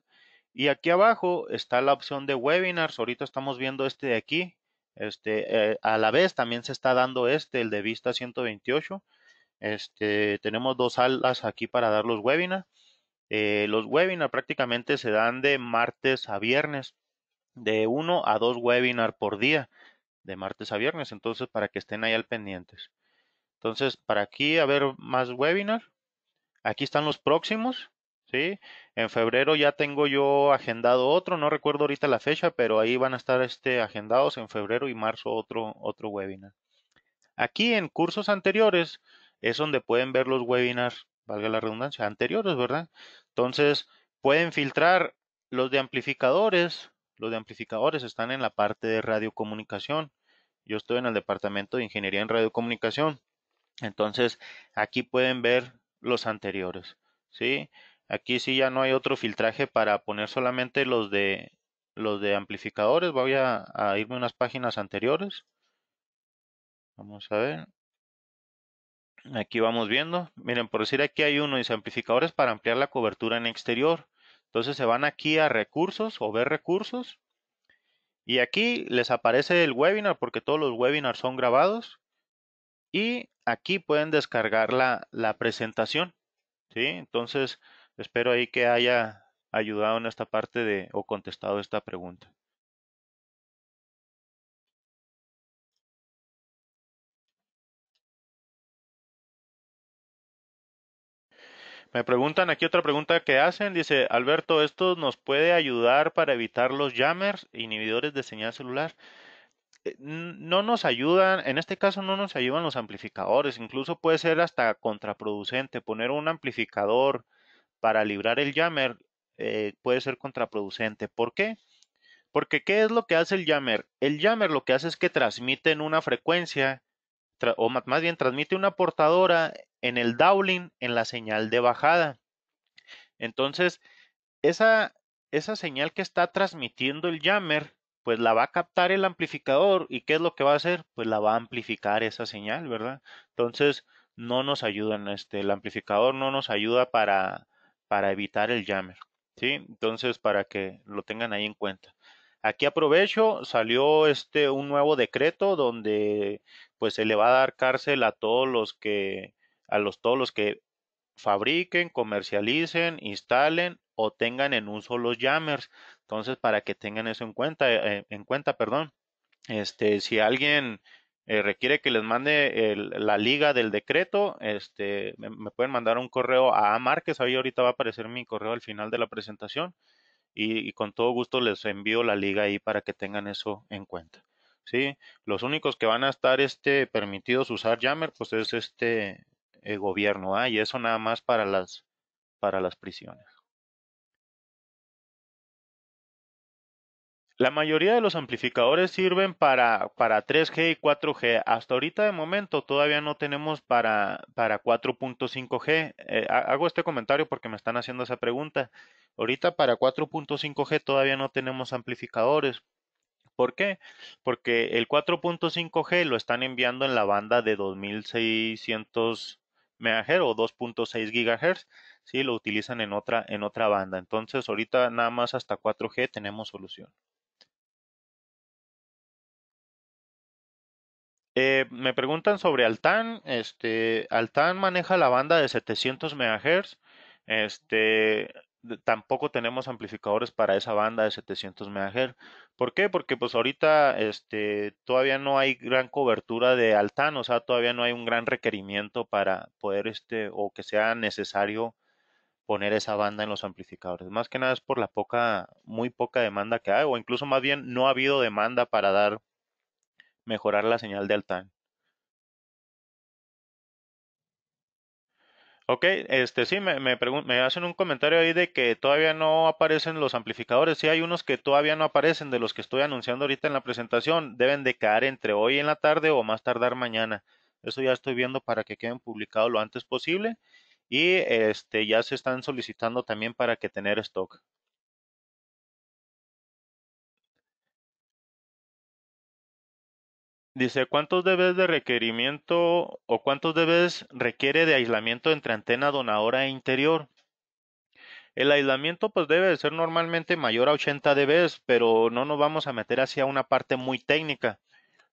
Y aquí abajo está la opción de webinars. Ahorita estamos viendo este de aquí. Este, eh, a la vez también se está dando este, el de Vista 128. Este, tenemos dos alas aquí para dar los webinars. Eh, los webinars prácticamente se dan de martes a viernes, de uno a dos webinars por día, de martes a viernes. Entonces, para que estén ahí al pendientes. Entonces, para aquí, a ver más webinar. Aquí están los próximos. ¿sí? En febrero ya tengo yo agendado otro, no recuerdo ahorita la fecha, pero ahí van a estar este, agendados en febrero y marzo otro, otro webinar. Aquí en cursos anteriores es donde pueden ver los webinars, valga la redundancia, anteriores, ¿verdad? Entonces, pueden filtrar los de amplificadores. Los de amplificadores están en la parte de radiocomunicación. Yo estoy en el departamento de ingeniería en radiocomunicación. Entonces, aquí pueden ver los anteriores, ¿sí? Aquí sí ya no hay otro filtraje para poner solamente los de los de amplificadores. Voy a, irme a unas páginas anteriores. Vamos a ver. Aquí vamos viendo. Miren, por decir aquí hay uno, dice amplificadores para ampliar la cobertura en exterior. Entonces se van aquí a recursos o ver recursos. Y aquí les aparece el webinar porque todos los webinars son grabados. Y aquí pueden descargar la, presentación. ¿sí? Entonces, espero ahí que haya ayudado en esta parte de o contestado esta pregunta. Me preguntan aquí otra pregunta que hacen. Dice, Alberto, ¿esto nos puede ayudar para evitar los jammers, inhibidores de señal celular? Eh, no nos ayudan, en este caso no nos ayudan los amplificadores, incluso puede ser hasta contraproducente, poner un amplificador para librar el jammer eh, puede ser contraproducente. ¿Por qué? Porque ¿qué es lo que hace el jammer? El jammer lo que hace es que transmite en una frecuencia, o más bien transmite una portadora en el dowling, en la señal de bajada. Entonces, esa, esa señal que está transmitiendo el jammer pues la va a captar el amplificador y qué es lo que va a hacer, pues la va a amplificar esa señal, ¿verdad? Entonces no nos ayudan, este, el amplificador no nos ayuda para, para evitar el jammer, ¿sí? Entonces para que lo tengan ahí en cuenta. Aquí aprovecho, salió este un nuevo decreto donde pues se le va a dar cárcel a todos los que a los todos los que fabriquen, comercialicen, instalen o tengan en uso los jammers. Entonces, para que tengan eso en cuenta, eh, en cuenta, perdón, este, si alguien eh, requiere que les mande la liga del decreto, este, me, pueden mandar un correo a Márquez, ahí ahorita va a aparecer mi correo al final de la presentación y, con todo gusto les envío la liga ahí para que tengan eso en cuenta. ¿sí? Los únicos que van a estar este, permitidos usar Yammer, pues es este eh, gobierno, ¿ah? y eso nada más para las, para las prisiones. La mayoría de los amplificadores sirven para, para 3G y 4G. Hasta ahorita de momento todavía no tenemos para, para 4.5G. Eh, hago este comentario porque me están haciendo esa pregunta. Ahorita para 4.5G todavía no tenemos amplificadores. ¿Por qué? Porque el 4.5G lo están enviando en la banda de 2600 MHz o 2.6 GHz. Sí, lo utilizan en otra, en otra banda. Entonces, ahorita nada más hasta 4G tenemos solución. Eh, me preguntan sobre Altan. Este, Altan maneja la banda de 700 MHz. Este, tampoco tenemos amplificadores para esa banda de 700 MHz. ¿Por qué? Porque pues ahorita este, todavía no hay gran cobertura de Altan, o sea, todavía no hay un gran requerimiento para poder este o que sea necesario poner esa banda en los amplificadores. Más que nada es por la poca, muy poca demanda que hay, o incluso más bien no ha habido demanda para dar mejorar la señal de altan. Ok, este sí, me, hacen un comentario ahí de que todavía no aparecen los amplificadores. Sí, hay unos que todavía no aparecen de los que estoy anunciando ahorita en la presentación. Deben de caer entre hoy en la tarde o más tardar mañana. Eso ya estoy viendo para que queden publicados lo antes posible. Y este ya se están solicitando también para que tener stock. Dice, ¿cuántos dBs de requerimiento o cuántos dBs requiere de aislamiento entre antena donadora e interior? El aislamiento pues debe ser normalmente mayor a 80 dBs, pero no nos vamos a meter hacia una parte muy técnica.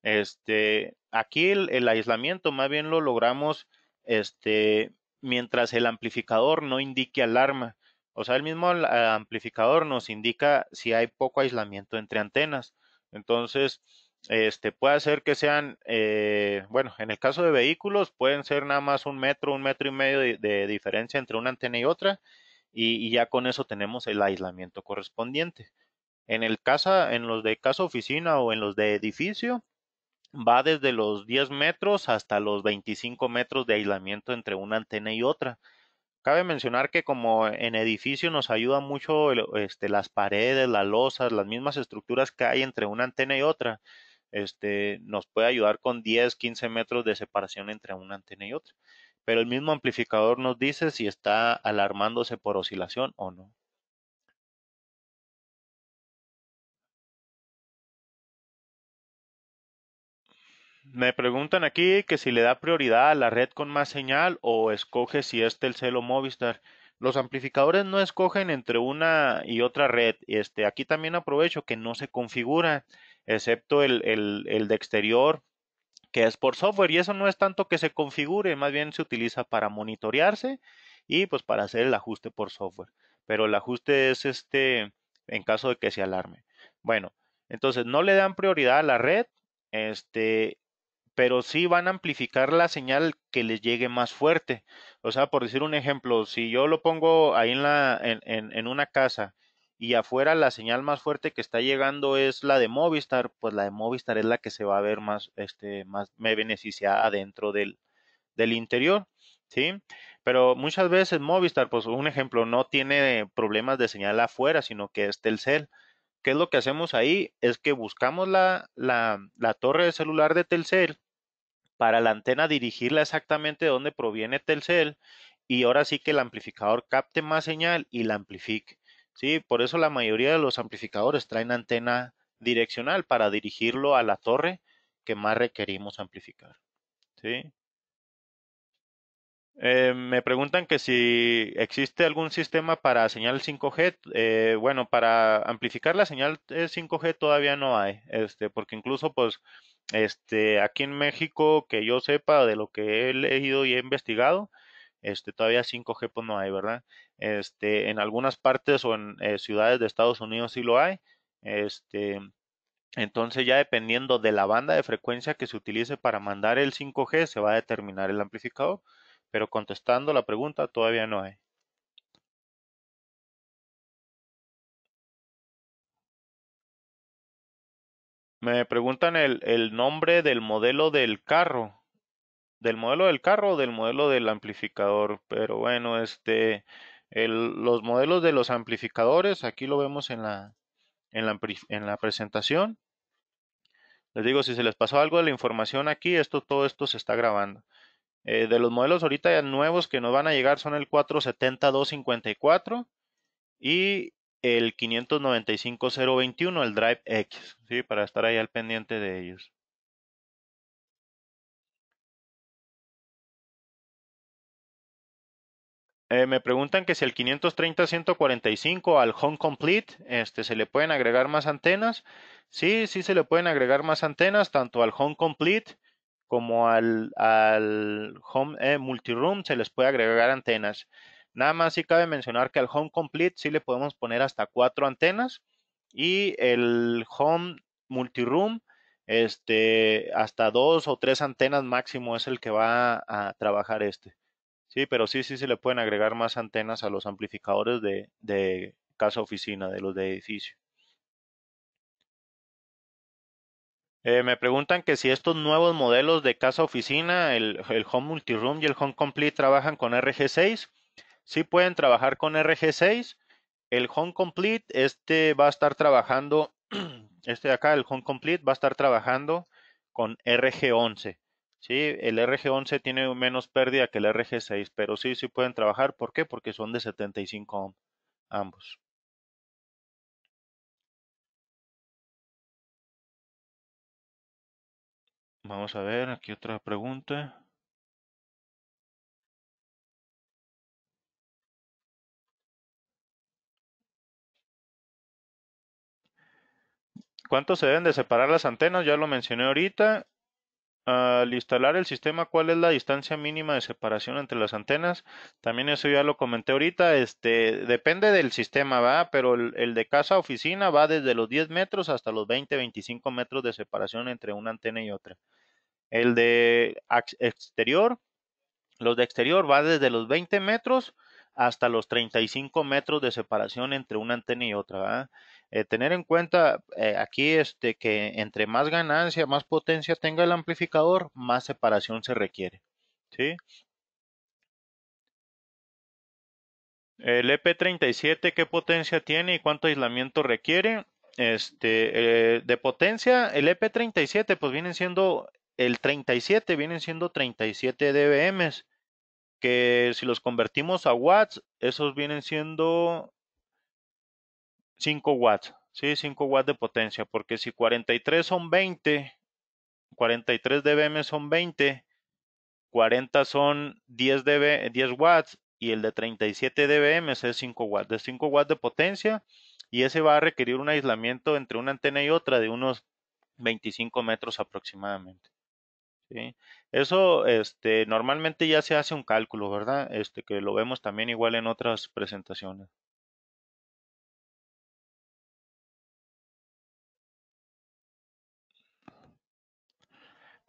Este, aquí el, el aislamiento más bien lo logramos este, mientras el amplificador no indique alarma. O sea, el mismo amplificador nos indica si hay poco aislamiento entre antenas. Entonces, este, puede ser que sean, eh, bueno, en el caso de vehículos pueden ser nada más un metro, un metro y medio de, diferencia entre una antena y otra y, ya con eso tenemos el aislamiento correspondiente. En el casa, en los de casa oficina o en los de edificio, va desde los 10 metros hasta los 25 metros de aislamiento entre una antena y otra. Cabe mencionar que como en edificio nos ayuda mucho este, las paredes, las losas, las mismas estructuras que hay entre una antena y otra este, nos puede ayudar con 10, 15 metros de separación entre una antena y otra. Pero el mismo amplificador nos dice si está alarmándose por oscilación o no. Me preguntan aquí que si le da prioridad a la red con más señal o escoge si es el Celo Movistar. Los amplificadores no escogen entre una y otra red. Este, aquí también aprovecho que no se configura excepto el, de exterior que es por software y eso no es tanto que se configure, más bien se utiliza para monitorearse y pues para hacer el ajuste por software. Pero el ajuste es este en caso de que se alarme. Bueno, entonces no le dan prioridad a la red, este, pero sí van a amplificar la señal que les llegue más fuerte. O sea, por decir un ejemplo, si yo lo pongo ahí en, la, en una casa y afuera la señal más fuerte que está llegando es la de Movistar, pues la de Movistar es la que se va a ver más, este, más beneficiada adentro del, del interior, ¿sí? Pero muchas veces Movistar, pues un ejemplo, no tiene problemas de señal afuera, sino que es Telcel. ¿Qué es lo que hacemos ahí? Es que buscamos la, la, la torre de celular de Telcel para la antena dirigirla exactamente de donde proviene Telcel y ahora sí que el amplificador capte más señal y la amplifique. ¿sí? Por eso la mayoría de los amplificadores traen antena direccional para dirigirlo a la torre que más requerimos amplificar, eh, me preguntan que si existe algún sistema para señal 5G. Eh, bueno, para amplificar la señal 5G eh, todavía no hay, este, porque incluso pues este, aquí en México, que yo sepa de lo que he leído y he investigado, este, todavía 5G pues no hay, ¿verdad? Este, en algunas partes o en eh, ciudades de Estados Unidos sí lo hay. Este, entonces ya dependiendo de la banda de frecuencia que se utilice para mandar el 5G se va a determinar el amplificador, pero contestando la pregunta todavía no hay. Me preguntan el, el nombre del modelo del carro del modelo del carro o del modelo del amplificador. Pero bueno, este, los modelos de los amplificadores, aquí lo vemos en la, en la, presentación. Les digo, si se les pasó algo de la información aquí, esto, todo esto se está grabando. Eh, de los modelos ahorita nuevos que nos van a llegar son el 470-254 y el 595021, el Drive X, ¿sí? para estar ahí al pendiente de ellos. Eh, me preguntan que si el 530-145 al Home Complete este, se le pueden agregar más antenas. Sí, sí se le pueden agregar más antenas, tanto al Home Complete como al, al Home eh, Multiroom se les puede agregar antenas. Nada más sí cabe mencionar que al Home Complete sí le podemos poner hasta cuatro antenas y el Home Multiroom este, hasta dos o tres antenas máximo es el que va a trabajar este. Sí, pero sí, sí se le pueden agregar más antenas a los amplificadores de, casa oficina, de los de edificio. Eh, me preguntan que si estos nuevos modelos de casa oficina, el, el Home Multiroom y el Home Complete trabajan con RG6. Sí pueden trabajar con RG6. El Home Complete, este va a estar trabajando, este de acá, el Home Complete va a estar trabajando con RG11. Sí, el RG11 tiene menos pérdida que el RG6, pero sí, sí pueden trabajar. ¿Por qué? Porque son de 75 ohm ambos. Vamos a ver, aquí otra pregunta. ¿Cuánto se deben de separar las antenas? Ya lo mencioné ahorita. Ah, al instalar el sistema, ¿cuál es la distancia mínima de separación entre las antenas? También eso ya lo comenté ahorita. Este, depende del sistema, ¿va? Pero el, el de casa oficina va desde los 10 metros hasta los 20, 25 metros de separación entre una antena y otra. El de exterior, los de exterior va desde los 20 metros hasta los 35 metros de separación entre una antena y otra. ¿verdad? Eh, tener en cuenta eh, aquí este, que entre más ganancia, más potencia tenga el amplificador, más separación se requiere. ¿sí? El EP37, ¿qué potencia tiene y cuánto aislamiento requiere? Este, eh, de potencia, el EP37, pues vienen siendo, el 37 vienen siendo 37 dBm. que si los convertimos a watts, esos vienen siendo 5 watts, ¿sí? 5 watts de potencia, porque si 43 son 20, 43 dBm son 20, 40 son 10, watts y el de 37 dBm es 5 watts, de 5 watts de potencia y ese va a requerir un aislamiento entre una antena y otra de unos 25 metros aproximadamente. Eso este, normalmente ya se hace un cálculo, ¿verdad? Este, que lo vemos también igual en otras presentaciones.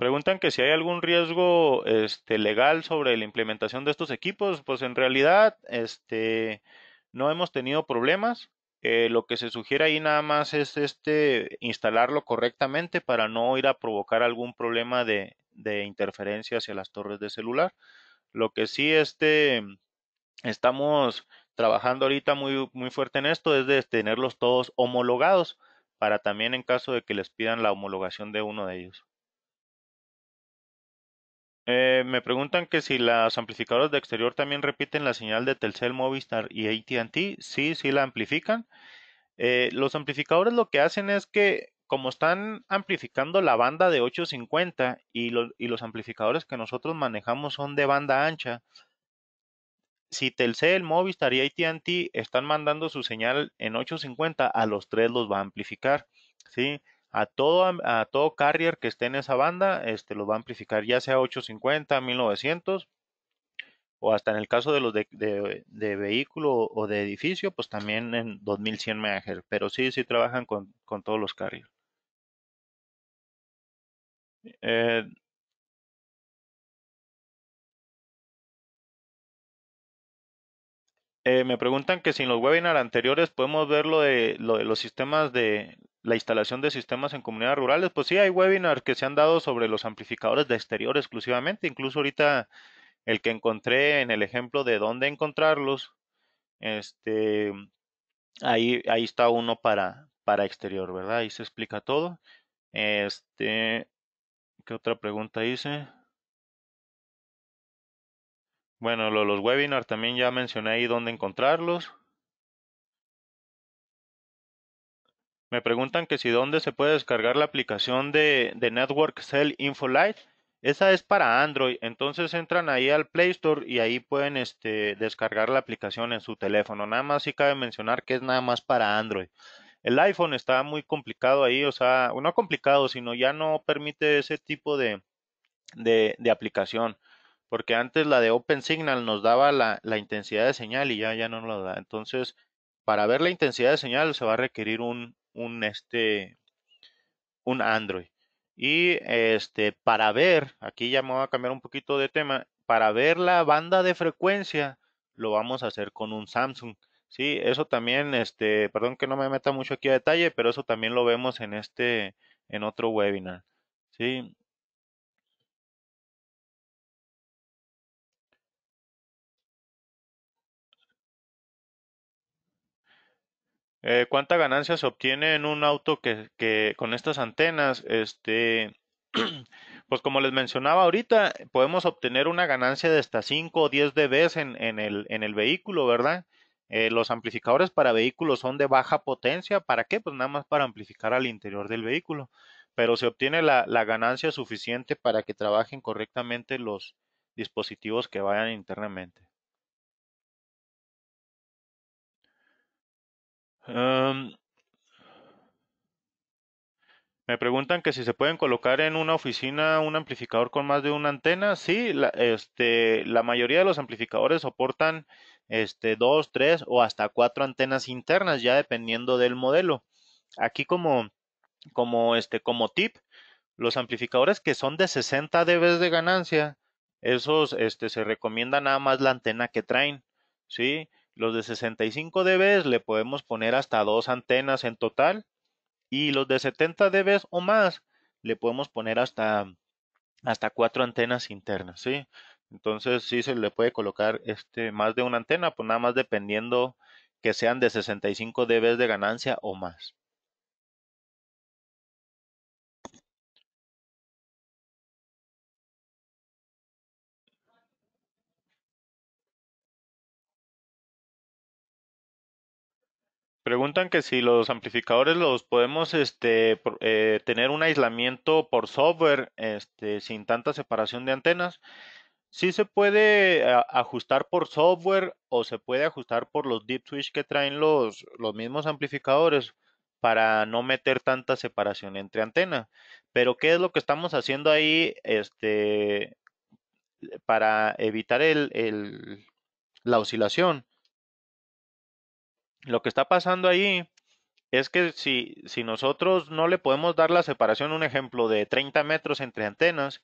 Preguntan que si hay algún riesgo este, legal sobre la implementación de estos equipos. Pues en realidad este, no hemos tenido problemas. Eh, lo que se sugiere ahí nada más es este, instalarlo correctamente para no ir a provocar algún problema de, interferencia hacia las torres de celular. Lo que sí este, estamos trabajando ahorita muy, muy fuerte en esto es de tenerlos todos homologados para también en caso de que les pidan la homologación de uno de ellos. Eh, me preguntan que si los amplificadores de exterior también repiten la señal de Telcel, Movistar y ATT. Sí, sí la amplifican. Eh, los amplificadores lo que hacen es que, como están amplificando la banda de 850 y, y los amplificadores que nosotros manejamos son de banda ancha, si Telcel, Movistar y ATT están mandando su señal en 850, a los tres los va a amplificar. ¿sí? a todo, a todo carrier que esté en esa banda, este, los va a amplificar ya sea 850, 1900 o hasta en el caso de los de, de, vehículo o de edificio, pues también en 2100 MHz, pero sí, sí trabajan con, con todos los carriers. Eh, eh, me preguntan que si en los webinars anteriores podemos ver lo de los sistemas de la instalación de sistemas en comunidades rurales, pues sí, hay webinars que se han dado sobre los amplificadores de exterior exclusivamente, incluso ahorita el que encontré en el ejemplo de dónde encontrarlos, este, ahí, ahí está uno para, para exterior, ¿verdad? Ahí se explica todo. Este, ¿qué otra pregunta hice? Bueno, los webinars también ya mencioné ahí dónde encontrarlos. Me preguntan que si dónde se puede descargar la aplicación de, Network Cell InfoLight. Esa es para Android, entonces entran ahí al Play Store y ahí pueden este, descargar la aplicación en su teléfono. Nada más sí cabe mencionar que es nada más para Android. El iPhone está muy complicado ahí, o sea, no complicado, sino ya no permite ese tipo de, aplicación. Porque antes la de Open Signal nos daba la, intensidad de señal y ya, ya no nos da. Entonces, para ver la intensidad de señal se va a requerir un, un, este, un Android. Y este, para ver, aquí ya me voy a cambiar un poquito de tema, para ver la banda de frecuencia lo vamos a hacer con un Samsung. Sí, eso también, este, perdón que no me meta mucho aquí a detalle, pero eso también lo vemos en este, en otro webinar. Sí, Eh, ¿Cuánta ganancia se obtiene en un auto que, con estas antenas? Este, pues como les mencionaba ahorita, podemos obtener una ganancia de hasta 5 o 10 dB en, en, el, vehículo, ¿verdad? Eh, los amplificadores para vehículos son de baja potencia. ¿Para qué? Pues nada más para amplificar al interior del vehículo. Pero se obtiene la ganancia suficiente para que trabajen correctamente los dispositivos que vayan internamente. Em, me preguntan que si se pueden colocar en una oficina un amplificador con más de una antena. Sí, la, este, la mayoría de los amplificadores soportan este, dos, tres o hasta cuatro antenas internas, ya dependiendo del modelo. Aquí como, como, este, como tip, los amplificadores que son de 60 dB de ganancia, esos este, se recomienda nada más la antena que traen, ¿sí? sí los de 65 dB le podemos poner hasta dos antenas en total y los de 70 dB o más le podemos poner hasta, hasta cuatro antenas internas, ¿sí? Entonces sí se le puede colocar este, más de una antena, pues nada más dependiendo que sean de 65 dB de ganancia o más. Preguntan que si los amplificadores los podemos este, eh, tener un aislamiento por software este, sin tanta separación de antenas. Sí se puede ajustar por software o se puede ajustar por los deep switch que traen los, los mismos amplificadores para no meter tanta separación entre antenas. Pero ¿qué es lo que estamos haciendo ahí este, para evitar el- la oscilación? lo que está pasando ahí es que si, si nosotros no le podemos dar la separación, un ejemplo de 30 metros entre antenas,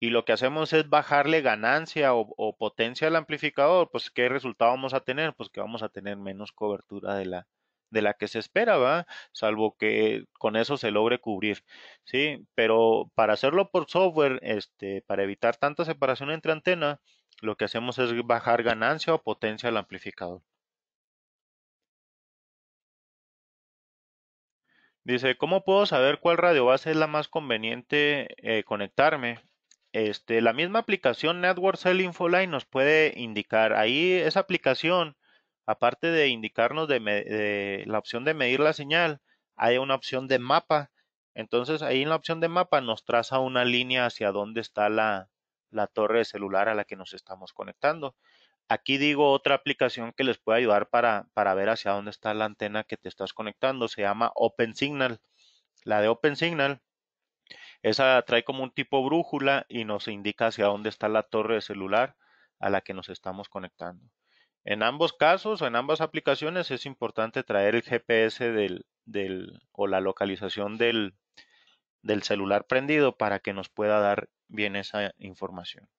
y lo que hacemos es bajarle ganancia o, potencia al amplificador, pues ¿qué resultado vamos a tener? Pues que vamos a tener menos cobertura de la, de la que se esperaba, Salvo que con eso se logre cubrir, ¿sí? Pero para hacerlo por software, este, para evitar tanta separación entre antenas, lo que hacemos es bajar ganancia o potencia al amplificador. Dice, ¿cómo puedo saber cuál radiobase es la más conveniente eh, conectarme? Este, la misma aplicación Network Cell Infoline nos puede indicar. Ahí esa aplicación, aparte de indicarnos de, de la opción de medir la señal, hay una opción de mapa. Entonces ahí en la opción de mapa nos traza una línea hacia dónde está la, la torre celular a la que nos estamos conectando. Aquí digo otra aplicación que les puede ayudar para, ver hacia dónde está la antena que te estás conectando. Se llama OpenSignal. La de OpenSignal, esa trae como un tipo brújula y nos indica hacia dónde está la torre de celular a la que nos estamos conectando. En ambos casos, en ambas aplicaciones, es importante traer el GPS o la localización del celular prendido para que nos pueda dar bien esa información.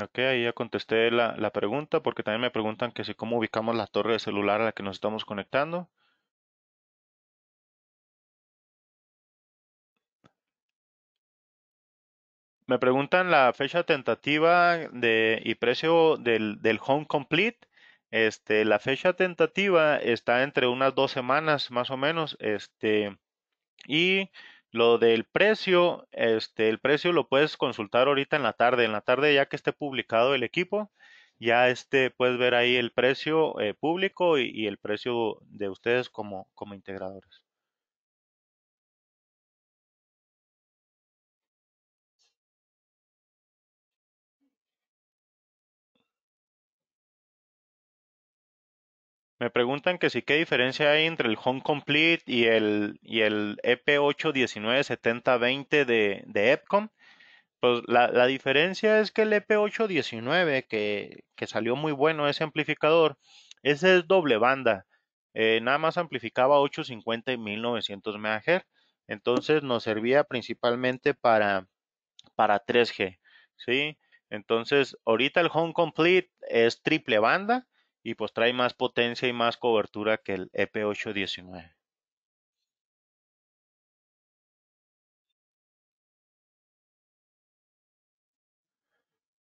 Ok, ahí ya contesté la, pregunta porque también me preguntan que si cómo ubicamos la torre de celular a la que nos estamos conectando. Me preguntan la fecha tentativa de, y precio del, del home complete. Este, la fecha tentativa está entre unas dos semanas más o menos. Este, y lo del precio, este, el precio lo puedes consultar ahorita en la tarde. En la tarde ya que esté publicado el equipo, ya este, puedes ver ahí el precio eh, público y, y, el precio de ustedes como, como integradores. Me preguntan que si ¿qué diferencia hay entre el Home Complete y el, y el EP8197020 de, de Epcom? Pues la, diferencia es que el EP819, que, que salió muy bueno ese amplificador, ese es doble banda. Eh, nada más amplificaba 850 y 1900 MHz. Entonces nos servía principalmente para, para 3G. ¿sí? Entonces, ahorita el Home Complete es triple banda y pues trae más potencia y más cobertura que el EP819.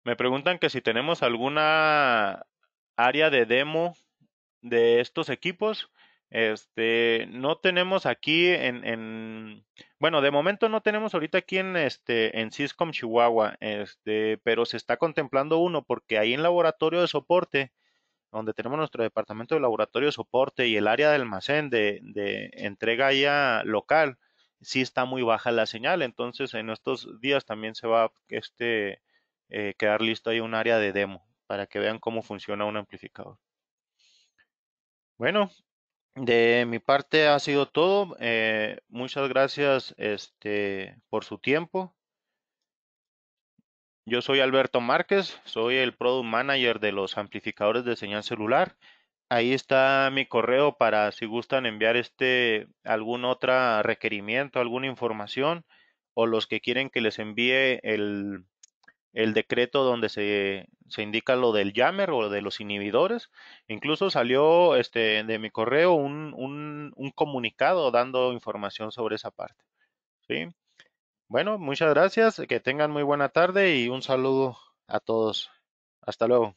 Me preguntan que si tenemos alguna área de demo de estos equipos. Este, no tenemos aquí en, bueno, de momento no tenemos ahorita aquí en este, en Chihuahua, este, pero se está contemplando uno porque ahí en laboratorio de soporte donde tenemos nuestro departamento de laboratorio soporte y el área de almacén de, entrega ya local, sí está muy baja la señal. Entonces, en estos días también se va a este, eh, quedar listo ahí un área de demo para que vean cómo funciona un amplificador. Bueno, de mi parte ha sido todo. Eh, muchas gracias este, por su tiempo. Yo soy Alberto Márquez, soy el Product Manager de los amplificadores de señal celular. Ahí está mi correo para si gustan enviar este algún otro requerimiento, alguna información o los que quieren que les envíe el, decreto donde se, indica lo del jammer o de los inhibidores. Incluso salió este, de mi correo un, un comunicado dando información sobre esa parte. ¿sí? Bueno, muchas gracias, que tengan muy buena tarde y un saludo a todos. Hasta luego.